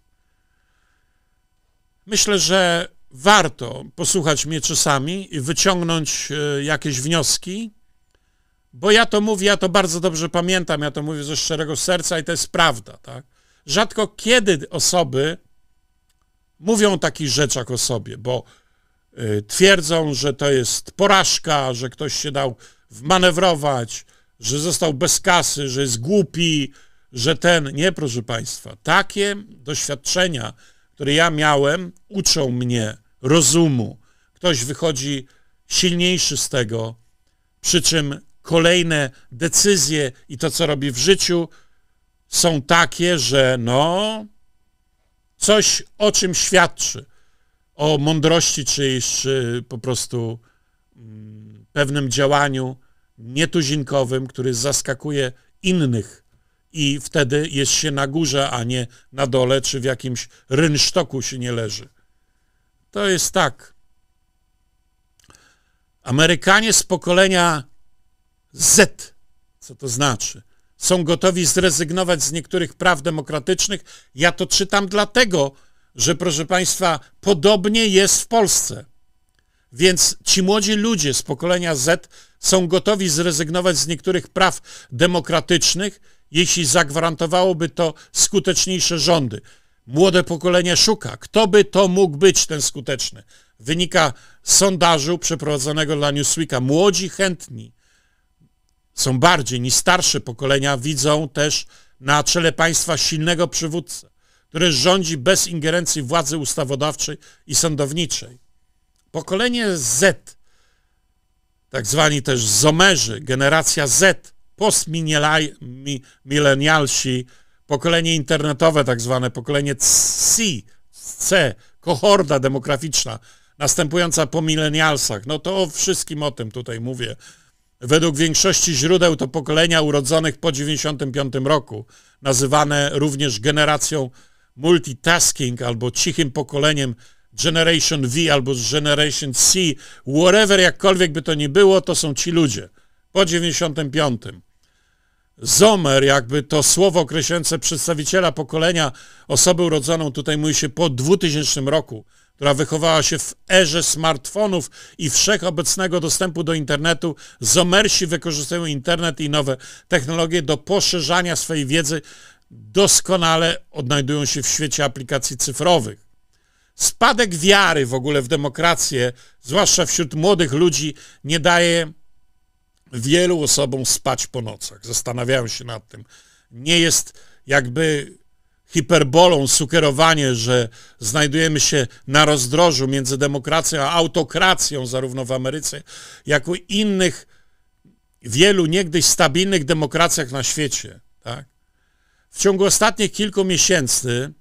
Myślę, że warto posłuchać mnie czasami i wyciągnąć e, jakieś wnioski, bo ja to mówię, ja to bardzo dobrze pamiętam, ja to mówię ze szczerego serca i to jest prawda, tak? Rzadko kiedy osoby mówią o takich rzeczach o sobie, bo e, twierdzą, że to jest porażka, że ktoś się dał wmanewrować, że został bez kasy, że jest głupi, że ten. Nie, proszę Państwa, takie doświadczenia które ja miałem, uczą mnie rozumu. Ktoś wychodzi silniejszy z tego, przy czym kolejne decyzje i to, co robi w życiu, są takie, że no, coś o czym świadczy. O mądrości czyjejś, czy po prostu mm, pewnym działaniu nietuzinkowym, który zaskakuje innych i wtedy jest się na górze, a nie na dole, czy w jakimś rynsztoku się nie leży. To jest tak. Amerykanie z pokolenia Z, co to znaczy? Są gotowi zrezygnować z niektórych praw demokratycznych. Ja to czytam dlatego, że proszę Państwa, podobnie jest w Polsce. Więc ci młodzi ludzie z pokolenia Z są gotowi zrezygnować z niektórych praw demokratycznych, jeśli zagwarantowałoby to skuteczniejsze rządy. Młode pokolenie szuka, kto by to mógł być ten skuteczny. Wynika z sondażu przeprowadzonego dla Newsweeka. Młodzi chętni są bardziej niż starsze pokolenia, widzą też na czele państwa silnego przywódcę, który rządzi bez ingerencji władzy ustawodawczej i sądowniczej. Pokolenie Z, tak zwani też zomerzy, generacja Z, postmilenialsi, pokolenie internetowe, tak zwane pokolenie C, C, kohorda demograficzna, następująca po milenialsach. No to o wszystkim o tym tutaj mówię. Według większości źródeł to pokolenia urodzonych po 95 roku, nazywane również generacją multitasking albo cichym pokoleniem Generation V albo Generation C, whatever, jakkolwiek by to nie było, to są ci ludzie po 95. Zomer, jakby to słowo określające przedstawiciela pokolenia osoby urodzoną tutaj mówi się po 2000 roku, która wychowała się w erze smartfonów i wszechobecnego dostępu do internetu, zomersi wykorzystują internet i nowe technologie do poszerzania swojej wiedzy, doskonale odnajdują się w świecie aplikacji cyfrowych. Spadek wiary w ogóle w demokrację, zwłaszcza wśród młodych ludzi, nie daje wielu osobom spać po nocach. Zastanawiałem się nad tym. Nie jest jakby hiperbolą sugerowanie, że znajdujemy się na rozdrożu między demokracją a autokracją, zarówno w Ameryce, jak i innych, wielu niegdyś stabilnych demokracjach na świecie. Tak? W ciągu ostatnich kilku miesięcy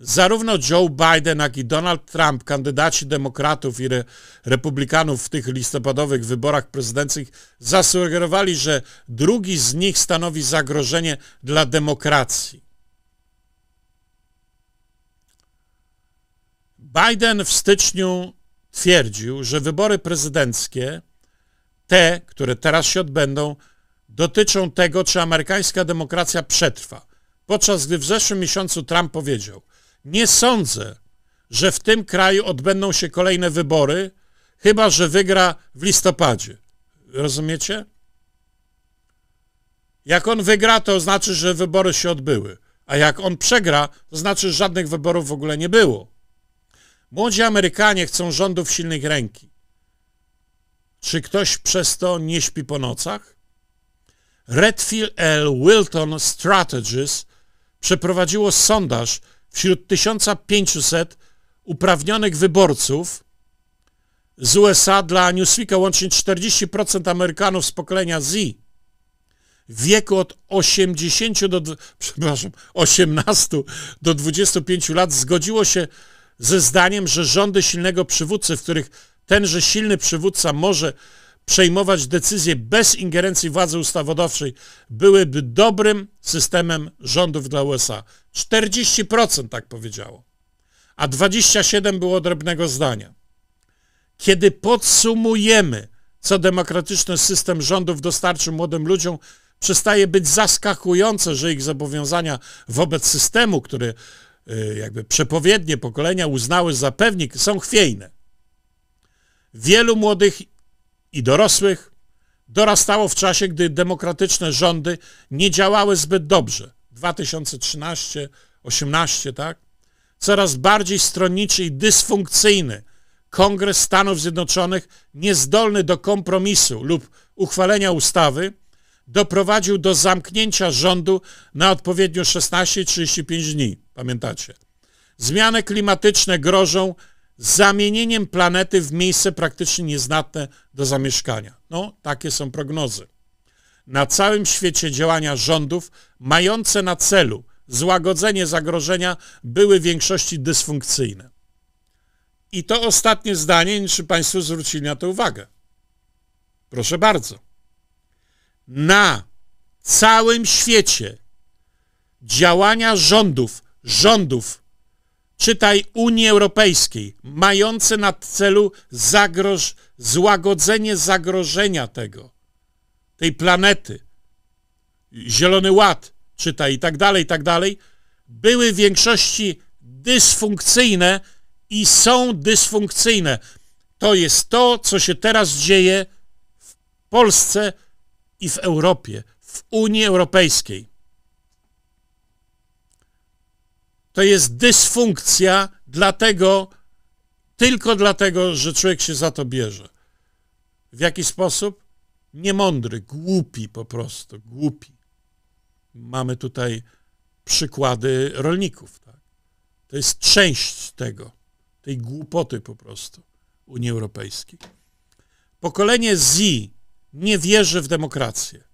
Zarówno Joe Biden, jak i Donald Trump, kandydaci demokratów i re republikanów w tych listopadowych wyborach prezydenckich, zasugerowali, że drugi z nich stanowi zagrożenie dla demokracji. Biden w styczniu twierdził, że wybory prezydenckie, te, które teraz się odbędą, dotyczą tego, czy amerykańska demokracja przetrwa. Podczas gdy w zeszłym miesiącu Trump powiedział, nie sądzę, że w tym kraju odbędą się kolejne wybory, chyba że wygra w listopadzie. Rozumiecie? Jak on wygra, to znaczy, że wybory się odbyły. A jak on przegra, to znaczy, że żadnych wyborów w ogóle nie było. Młodzi Amerykanie chcą rządów silnych ręki. Czy ktoś przez to nie śpi po nocach? Redfield L. Wilton Strategies przeprowadziło sondaż wśród 1500 uprawnionych wyborców z USA dla Newsweeka łącznie 40% Amerykanów z pokolenia Z w wieku od 80 do, <laughs> przepraszam, 18 do 25 lat zgodziło się ze zdaniem, że rządy silnego przywódcy, w których tenże silny przywódca może przejmować decyzje bez ingerencji władzy ustawodawczej byłyby dobrym systemem rządów dla USA. 40% tak powiedziało, a 27% było odrębnego zdania. Kiedy podsumujemy, co demokratyczny system rządów dostarczy młodym ludziom, przestaje być zaskakujące, że ich zobowiązania wobec systemu, który y, jakby przepowiednie pokolenia uznały za pewnik, są chwiejne. Wielu młodych i dorosłych dorastało w czasie, gdy demokratyczne rządy nie działały zbyt dobrze. 2013, 18, tak? Coraz bardziej stronniczy i dysfunkcyjny Kongres Stanów Zjednoczonych, niezdolny do kompromisu lub uchwalenia ustawy, doprowadził do zamknięcia rządu na odpowiednio 16-35 dni. Pamiętacie? Zmiany klimatyczne grożą zamienieniem planety w miejsce praktycznie nieznatne do zamieszkania. No, takie są prognozy. Na całym świecie działania rządów mające na celu złagodzenie zagrożenia były w większości dysfunkcyjne. I to ostatnie zdanie, czy Państwo zwrócili na to uwagę. Proszę bardzo. Na całym świecie działania rządów, rządów czytaj Unii Europejskiej, mające na celu zagroż, złagodzenie zagrożenia tego, tej planety, Zielony Ład, czytaj i tak dalej, i tak dalej, były w większości dysfunkcyjne i są dysfunkcyjne. To jest to, co się teraz dzieje w Polsce i w Europie, w Unii Europejskiej. to jest dysfunkcja, dlatego, tylko dlatego, że człowiek się za to bierze. W jaki sposób? Niemądry, głupi po prostu, głupi. Mamy tutaj przykłady rolników. Tak? To jest część tego, tej głupoty po prostu Unii Europejskiej. Pokolenie Z nie wierzy w demokrację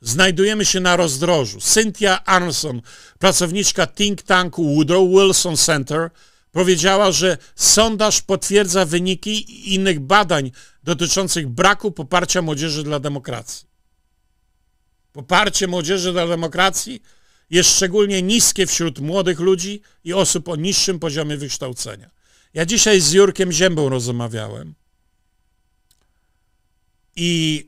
znajdujemy się na rozdrożu. Cynthia Arnson, pracowniczka think tanku Woodrow Wilson Center, powiedziała, że sondaż potwierdza wyniki innych badań dotyczących braku poparcia młodzieży dla demokracji. Poparcie młodzieży dla demokracji jest szczególnie niskie wśród młodych ludzi i osób o niższym poziomie wykształcenia. Ja dzisiaj z Jurkiem Ziębą rozmawiałem i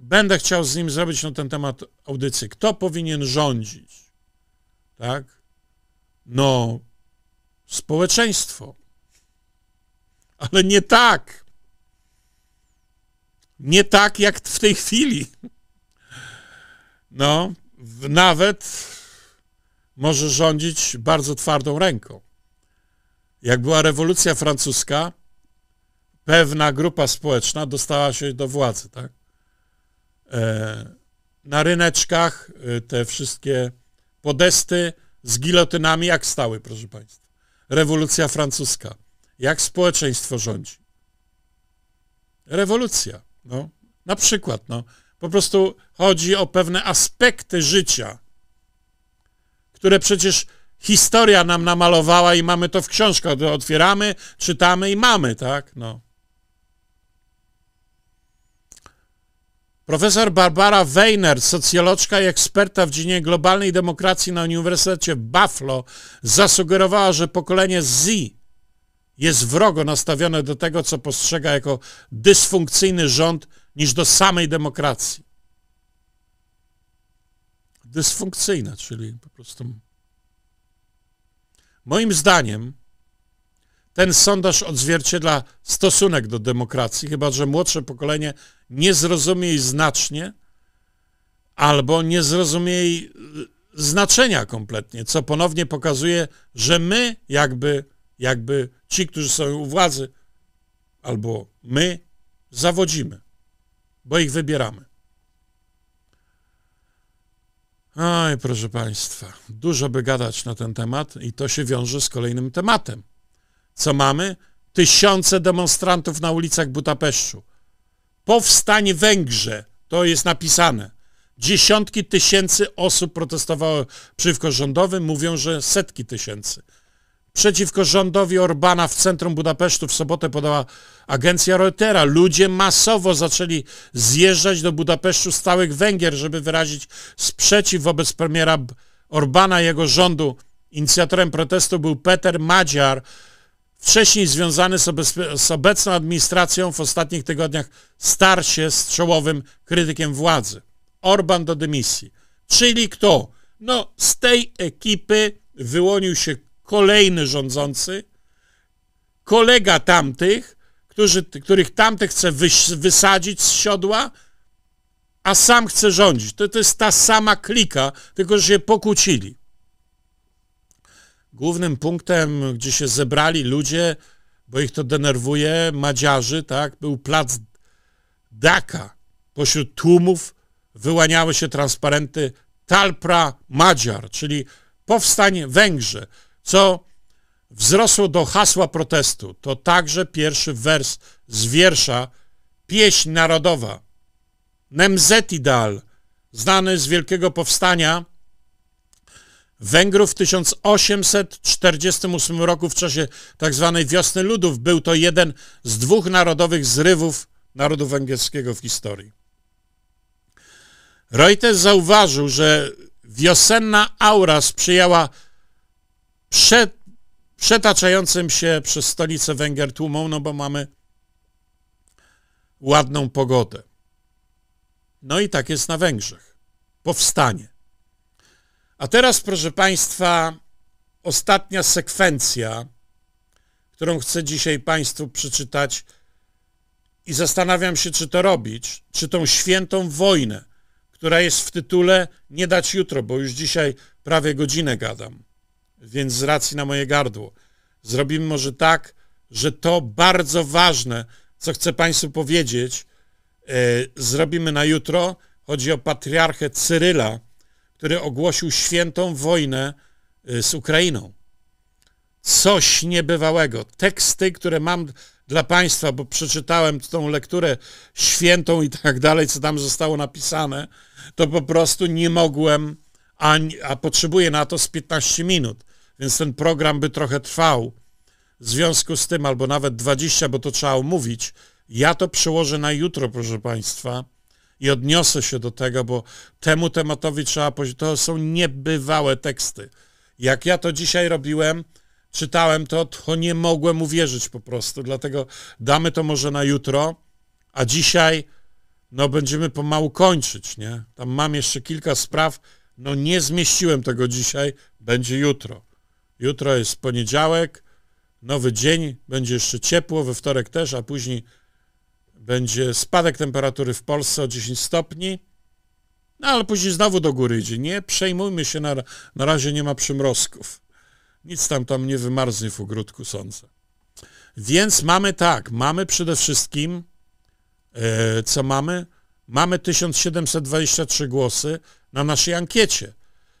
Będę chciał z nim zrobić na ten temat audycję. Kto powinien rządzić? Tak? No, społeczeństwo. Ale nie tak. Nie tak, jak w tej chwili. No, nawet może rządzić bardzo twardą ręką. Jak była rewolucja francuska, pewna grupa społeczna dostała się do władzy, tak? E, na ryneczkach e, te wszystkie podesty z gilotynami jak stały, proszę Państwa. Rewolucja francuska. Jak społeczeństwo rządzi. Rewolucja. No, na przykład, no, po prostu chodzi o pewne aspekty życia, które przecież historia nam namalowała i mamy to w książkach. Otwieramy, czytamy i mamy, tak? No. Profesor Barbara Weiner, socjologka i eksperta w dziedzinie globalnej demokracji na Uniwersytecie Buffalo, zasugerowała, że pokolenie Z jest wrogo nastawione do tego, co postrzega jako dysfunkcyjny rząd, niż do samej demokracji. Dysfunkcyjne, czyli po prostu. Moim zdaniem, ten sondaż odzwierciedla stosunek do demokracji, chyba że młodsze pokolenie nie zrozumie jej znacznie albo nie zrozumie jej y, znaczenia kompletnie, co ponownie pokazuje, że my, jakby, jakby ci, którzy są u władzy, albo my, zawodzimy, bo ich wybieramy. Oj, proszę Państwa, dużo by gadać na ten temat, i to się wiąże z kolejnym tematem. Co mamy? Tysiące demonstrantów na ulicach Budapesztu. Powstanie Węgrze, to jest napisane. Dziesiątki tysięcy osób protestowało przeciwko rządowi, mówią, że setki tysięcy. Przeciwko rządowi Orbana w centrum Budapesztu w sobotę podała agencja Reutera. Ludzie masowo zaczęli zjeżdżać do Budapesztu z całych Węgier, żeby wyrazić sprzeciw wobec premiera Orbana i jego rządu. Inicjatorem protestu był Peter Madziar, wcześniej związany z, obecną administracją w ostatnich tygodniach starcie z czołowym krytykiem władzy. Orban do dymisji. Czyli kto? No, z tej ekipy wyłonił się kolejny rządzący, kolega tamtych, którzy, których tamtych chce wys, wysadzić z siodła, a sam chce rządzić. To, to jest ta sama klika, tylko że się pokłócili głównym punktem, gdzie się zebrali ludzie, bo ich to denerwuje, madziarzy, tak, był plac Daka. Pośród tłumów wyłaniały się transparenty Talpra Madziar, czyli powstań Węgrzy, co wzrosło do hasła protestu. To także pierwszy wers z wiersza Pieśń Narodowa. Nemzetidal, znany z Wielkiego Powstania Węgrów w 1848 roku w czasie tzw. Tak wiosny ludów był to jeden z dwóch narodowych zrywów narodu węgierskiego w historii. Reuters zauważył, że wiosenna aura sprzyjała przetaczającym się przez stolicę Węgier tłumom, no bo mamy ładną pogodę. No i tak jest na Węgrzech. Powstanie. A teraz, proszę Państwa, ostatnia sekwencja, którą chcę dzisiaj Państwu przeczytać i zastanawiam się, czy to robić, czy tą świętą wojnę, która jest w tytule Nie dać jutro, bo już dzisiaj prawie godzinę gadam, więc z racji na moje gardło. Zrobimy może tak, że to bardzo ważne, co chcę Państwu powiedzieć, yy, zrobimy na jutro. Chodzi o patriarchę Cyryla, który ogłosił świętą wojnę y, z Ukrainą. Coś niebywałego. Teksty, które mam dla Państwa, bo przeczytałem tą lekturę świętą i tak dalej, co tam zostało napisane, to po prostu nie mogłem, a, a potrzebuję na to z 15 minut, więc ten program by trochę trwał. W związku z tym, albo nawet 20, bo to trzeba omówić. Ja to przełożę na jutro, proszę Państwa i odniosę się do tego, bo temu tematowi trzeba powiedzieć, to są niebywałe teksty. Jak ja to dzisiaj robiłem, czytałem to, to nie mogłem uwierzyć po prostu, dlatego damy to może na jutro, a dzisiaj no będziemy pomału kończyć, nie? Tam mam jeszcze kilka spraw, no nie zmieściłem tego dzisiaj, będzie jutro. Jutro jest poniedziałek, nowy dzień, będzie jeszcze ciepło, we wtorek też, a później będzie spadek temperatury w Polsce o 10 stopni, no ale później znowu do góry idzie. Nie przejmujmy się, na, na razie nie ma przymrozków. Nic tam tam nie wymarznie w ogródku, sądzę. Więc mamy tak, mamy przede wszystkim, e, co mamy? Mamy 1723 głosy na naszej ankiecie.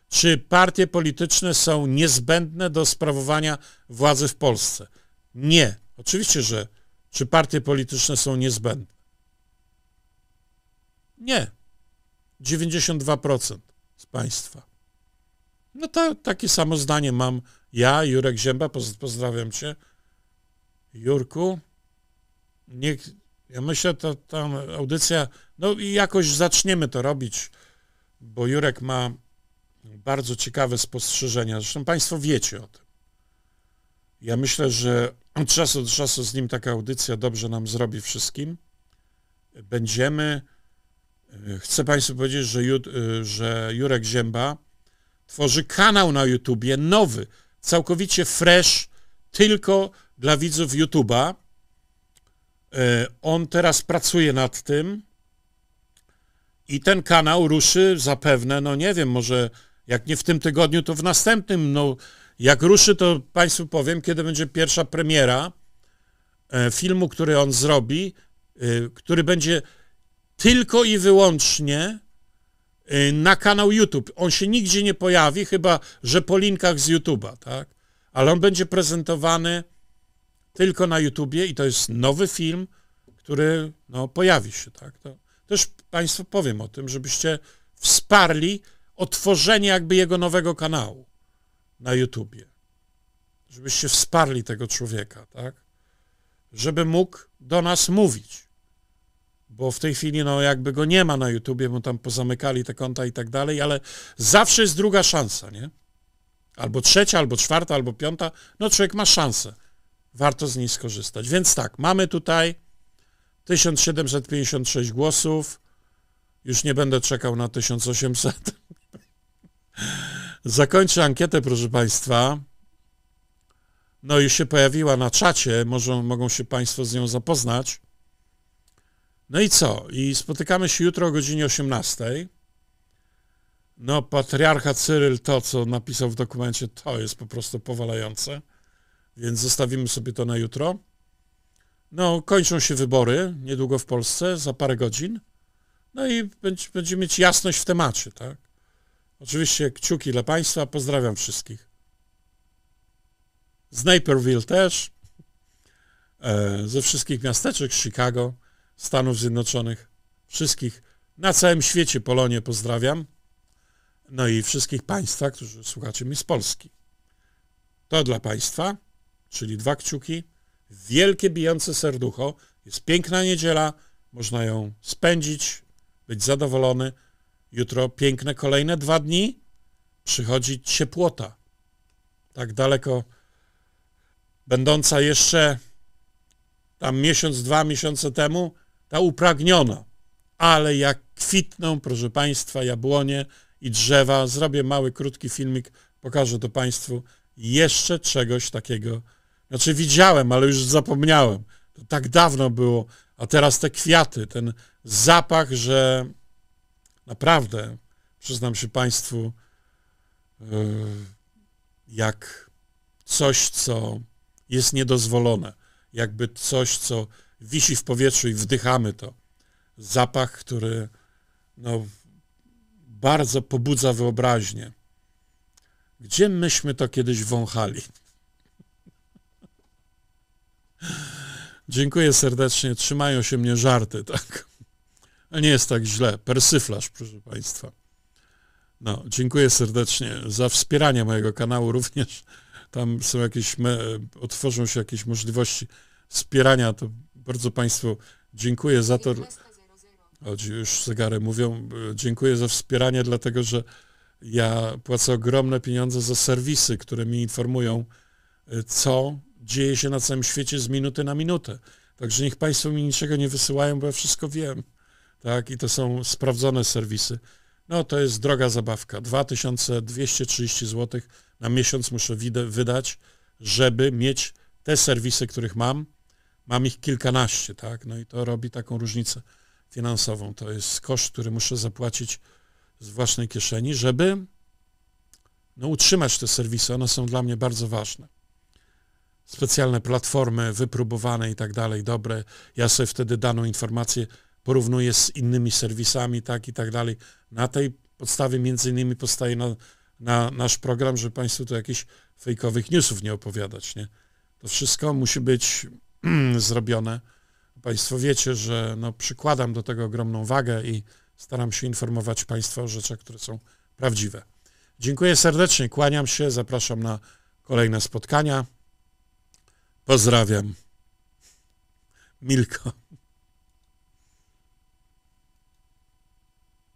Czy partie polityczne są niezbędne do sprawowania władzy w Polsce? Nie. Oczywiście, że czy partie polityczne są niezbędne? Nie. 92% z Państwa. No to takie samo zdanie mam ja, Jurek Zięba, pozdrawiam Cię. Jurku, niech, ja myślę, to ta audycja, no i jakoś zaczniemy to robić, bo Jurek ma bardzo ciekawe spostrzeżenia. Zresztą Państwo wiecie o tym. Ja myślę, że od czasu do czasu z nim taka audycja dobrze nam zrobi wszystkim. Będziemy. E, chcę Państwu powiedzieć, że, Ju, e, że Jurek Zięba tworzy kanał na YouTubie nowy, całkowicie fresh, tylko dla widzów YouTube'a. E, on teraz pracuje nad tym i ten kanał ruszy zapewne, no nie wiem, może jak nie w tym tygodniu, to w następnym. No, jak ruszy, to Państwu powiem, kiedy będzie pierwsza premiera e, filmu, który on zrobi, e, który będzie tylko i wyłącznie e, na kanał YouTube. On się nigdzie nie pojawi, chyba że po linkach z YouTube'a, tak? Ale on będzie prezentowany tylko na YouTubie i to jest nowy film, który no, pojawi się, tak? To też Państwu powiem o tym, żebyście wsparli otworzenie jakby jego nowego kanału na YouTubie. Żebyście wsparli tego człowieka, tak? Żeby mógł do nas mówić. Bo w tej chwili, no jakby go nie ma na YouTubie, bo tam pozamykali te konta i tak dalej, ale zawsze jest druga szansa, nie? Albo trzecia, albo czwarta, albo piąta. No człowiek ma szansę. Warto z niej skorzystać. Więc tak, mamy tutaj 1756 głosów. Już nie będę czekał na 1800. Zakończę ankietę, proszę Państwa. No już się pojawiła na czacie, może, mogą się Państwo z nią zapoznać. No i co? I spotykamy się jutro o godzinie 18. No, patriarcha Cyryl, to co napisał w dokumencie, to jest po prostu powalające, więc zostawimy sobie to na jutro. No, kończą się wybory niedługo w Polsce, za parę godzin. No i będziemy mieć jasność w temacie, tak? Oczywiście kciuki dla Państwa. Pozdrawiam wszystkich. Z Naperville też. E, ze wszystkich miasteczek, Chicago, Stanów Zjednoczonych. Wszystkich na całym świecie Polonie pozdrawiam. No i wszystkich Państwa, którzy słuchacie mi z Polski. To dla Państwa, czyli dwa kciuki, wielkie bijące serducho. Jest piękna niedziela, można ją spędzić, być zadowolony. Jutro piękne kolejne dwa dni, przychodzi ciepłota. Tak daleko będąca jeszcze tam miesiąc, dwa miesiące temu, ta upragniona. Ale jak kwitną, proszę Państwa, jabłonie i drzewa, zrobię mały, krótki filmik, pokażę to Państwu. Jeszcze czegoś takiego, znaczy widziałem, ale już zapomniałem. To tak dawno było, a teraz te kwiaty, ten zapach, że naprawdę, przyznam się Państwu, e, jak coś, co jest niedozwolone, jakby coś, co wisi w powietrzu i wdychamy to. Zapach, który no, bardzo pobudza wyobraźnię. Gdzie myśmy to kiedyś wąchali? <laughs> Dziękuję serdecznie. Trzymają się mnie żarty, tak. A nie jest tak źle. Persyflaż, proszę Państwa. No, dziękuję serdecznie za wspieranie mojego kanału również. Tam są jakieś, otworzą się jakieś możliwości wspierania. To bardzo Państwu dziękuję za to. Chodzi już zegary mówią. Dziękuję za wspieranie, dlatego że ja płacę ogromne pieniądze za serwisy, które mi informują, y, co dzieje się na całym świecie z minuty na minutę. Także niech Państwo mi niczego nie wysyłają, bo ja wszystko wiem tak? I to są sprawdzone serwisy. No to jest droga zabawka. 2230 zł na miesiąc muszę wydać, żeby mieć te serwisy, których mam. Mam ich kilkanaście, tak? No i to robi taką różnicę finansową. To jest koszt, który muszę zapłacić z własnej kieszeni, żeby no, utrzymać te serwisy. One są dla mnie bardzo ważne. Specjalne platformy wypróbowane i tak dalej, dobre. Ja sobie wtedy daną informację porównuje z innymi serwisami, tak i tak dalej. Na tej podstawie między innymi powstaje na, na nasz program, żeby Państwu tu jakichś fejkowych newsów nie opowiadać, nie? To wszystko musi być <clears throat> zrobione. Państwo wiecie, że no, przykładam do tego ogromną wagę i staram się informować Państwa o rzeczach, które są prawdziwe. Dziękuję serdecznie, kłaniam się, zapraszam na kolejne spotkania. Pozdrawiam. Milko.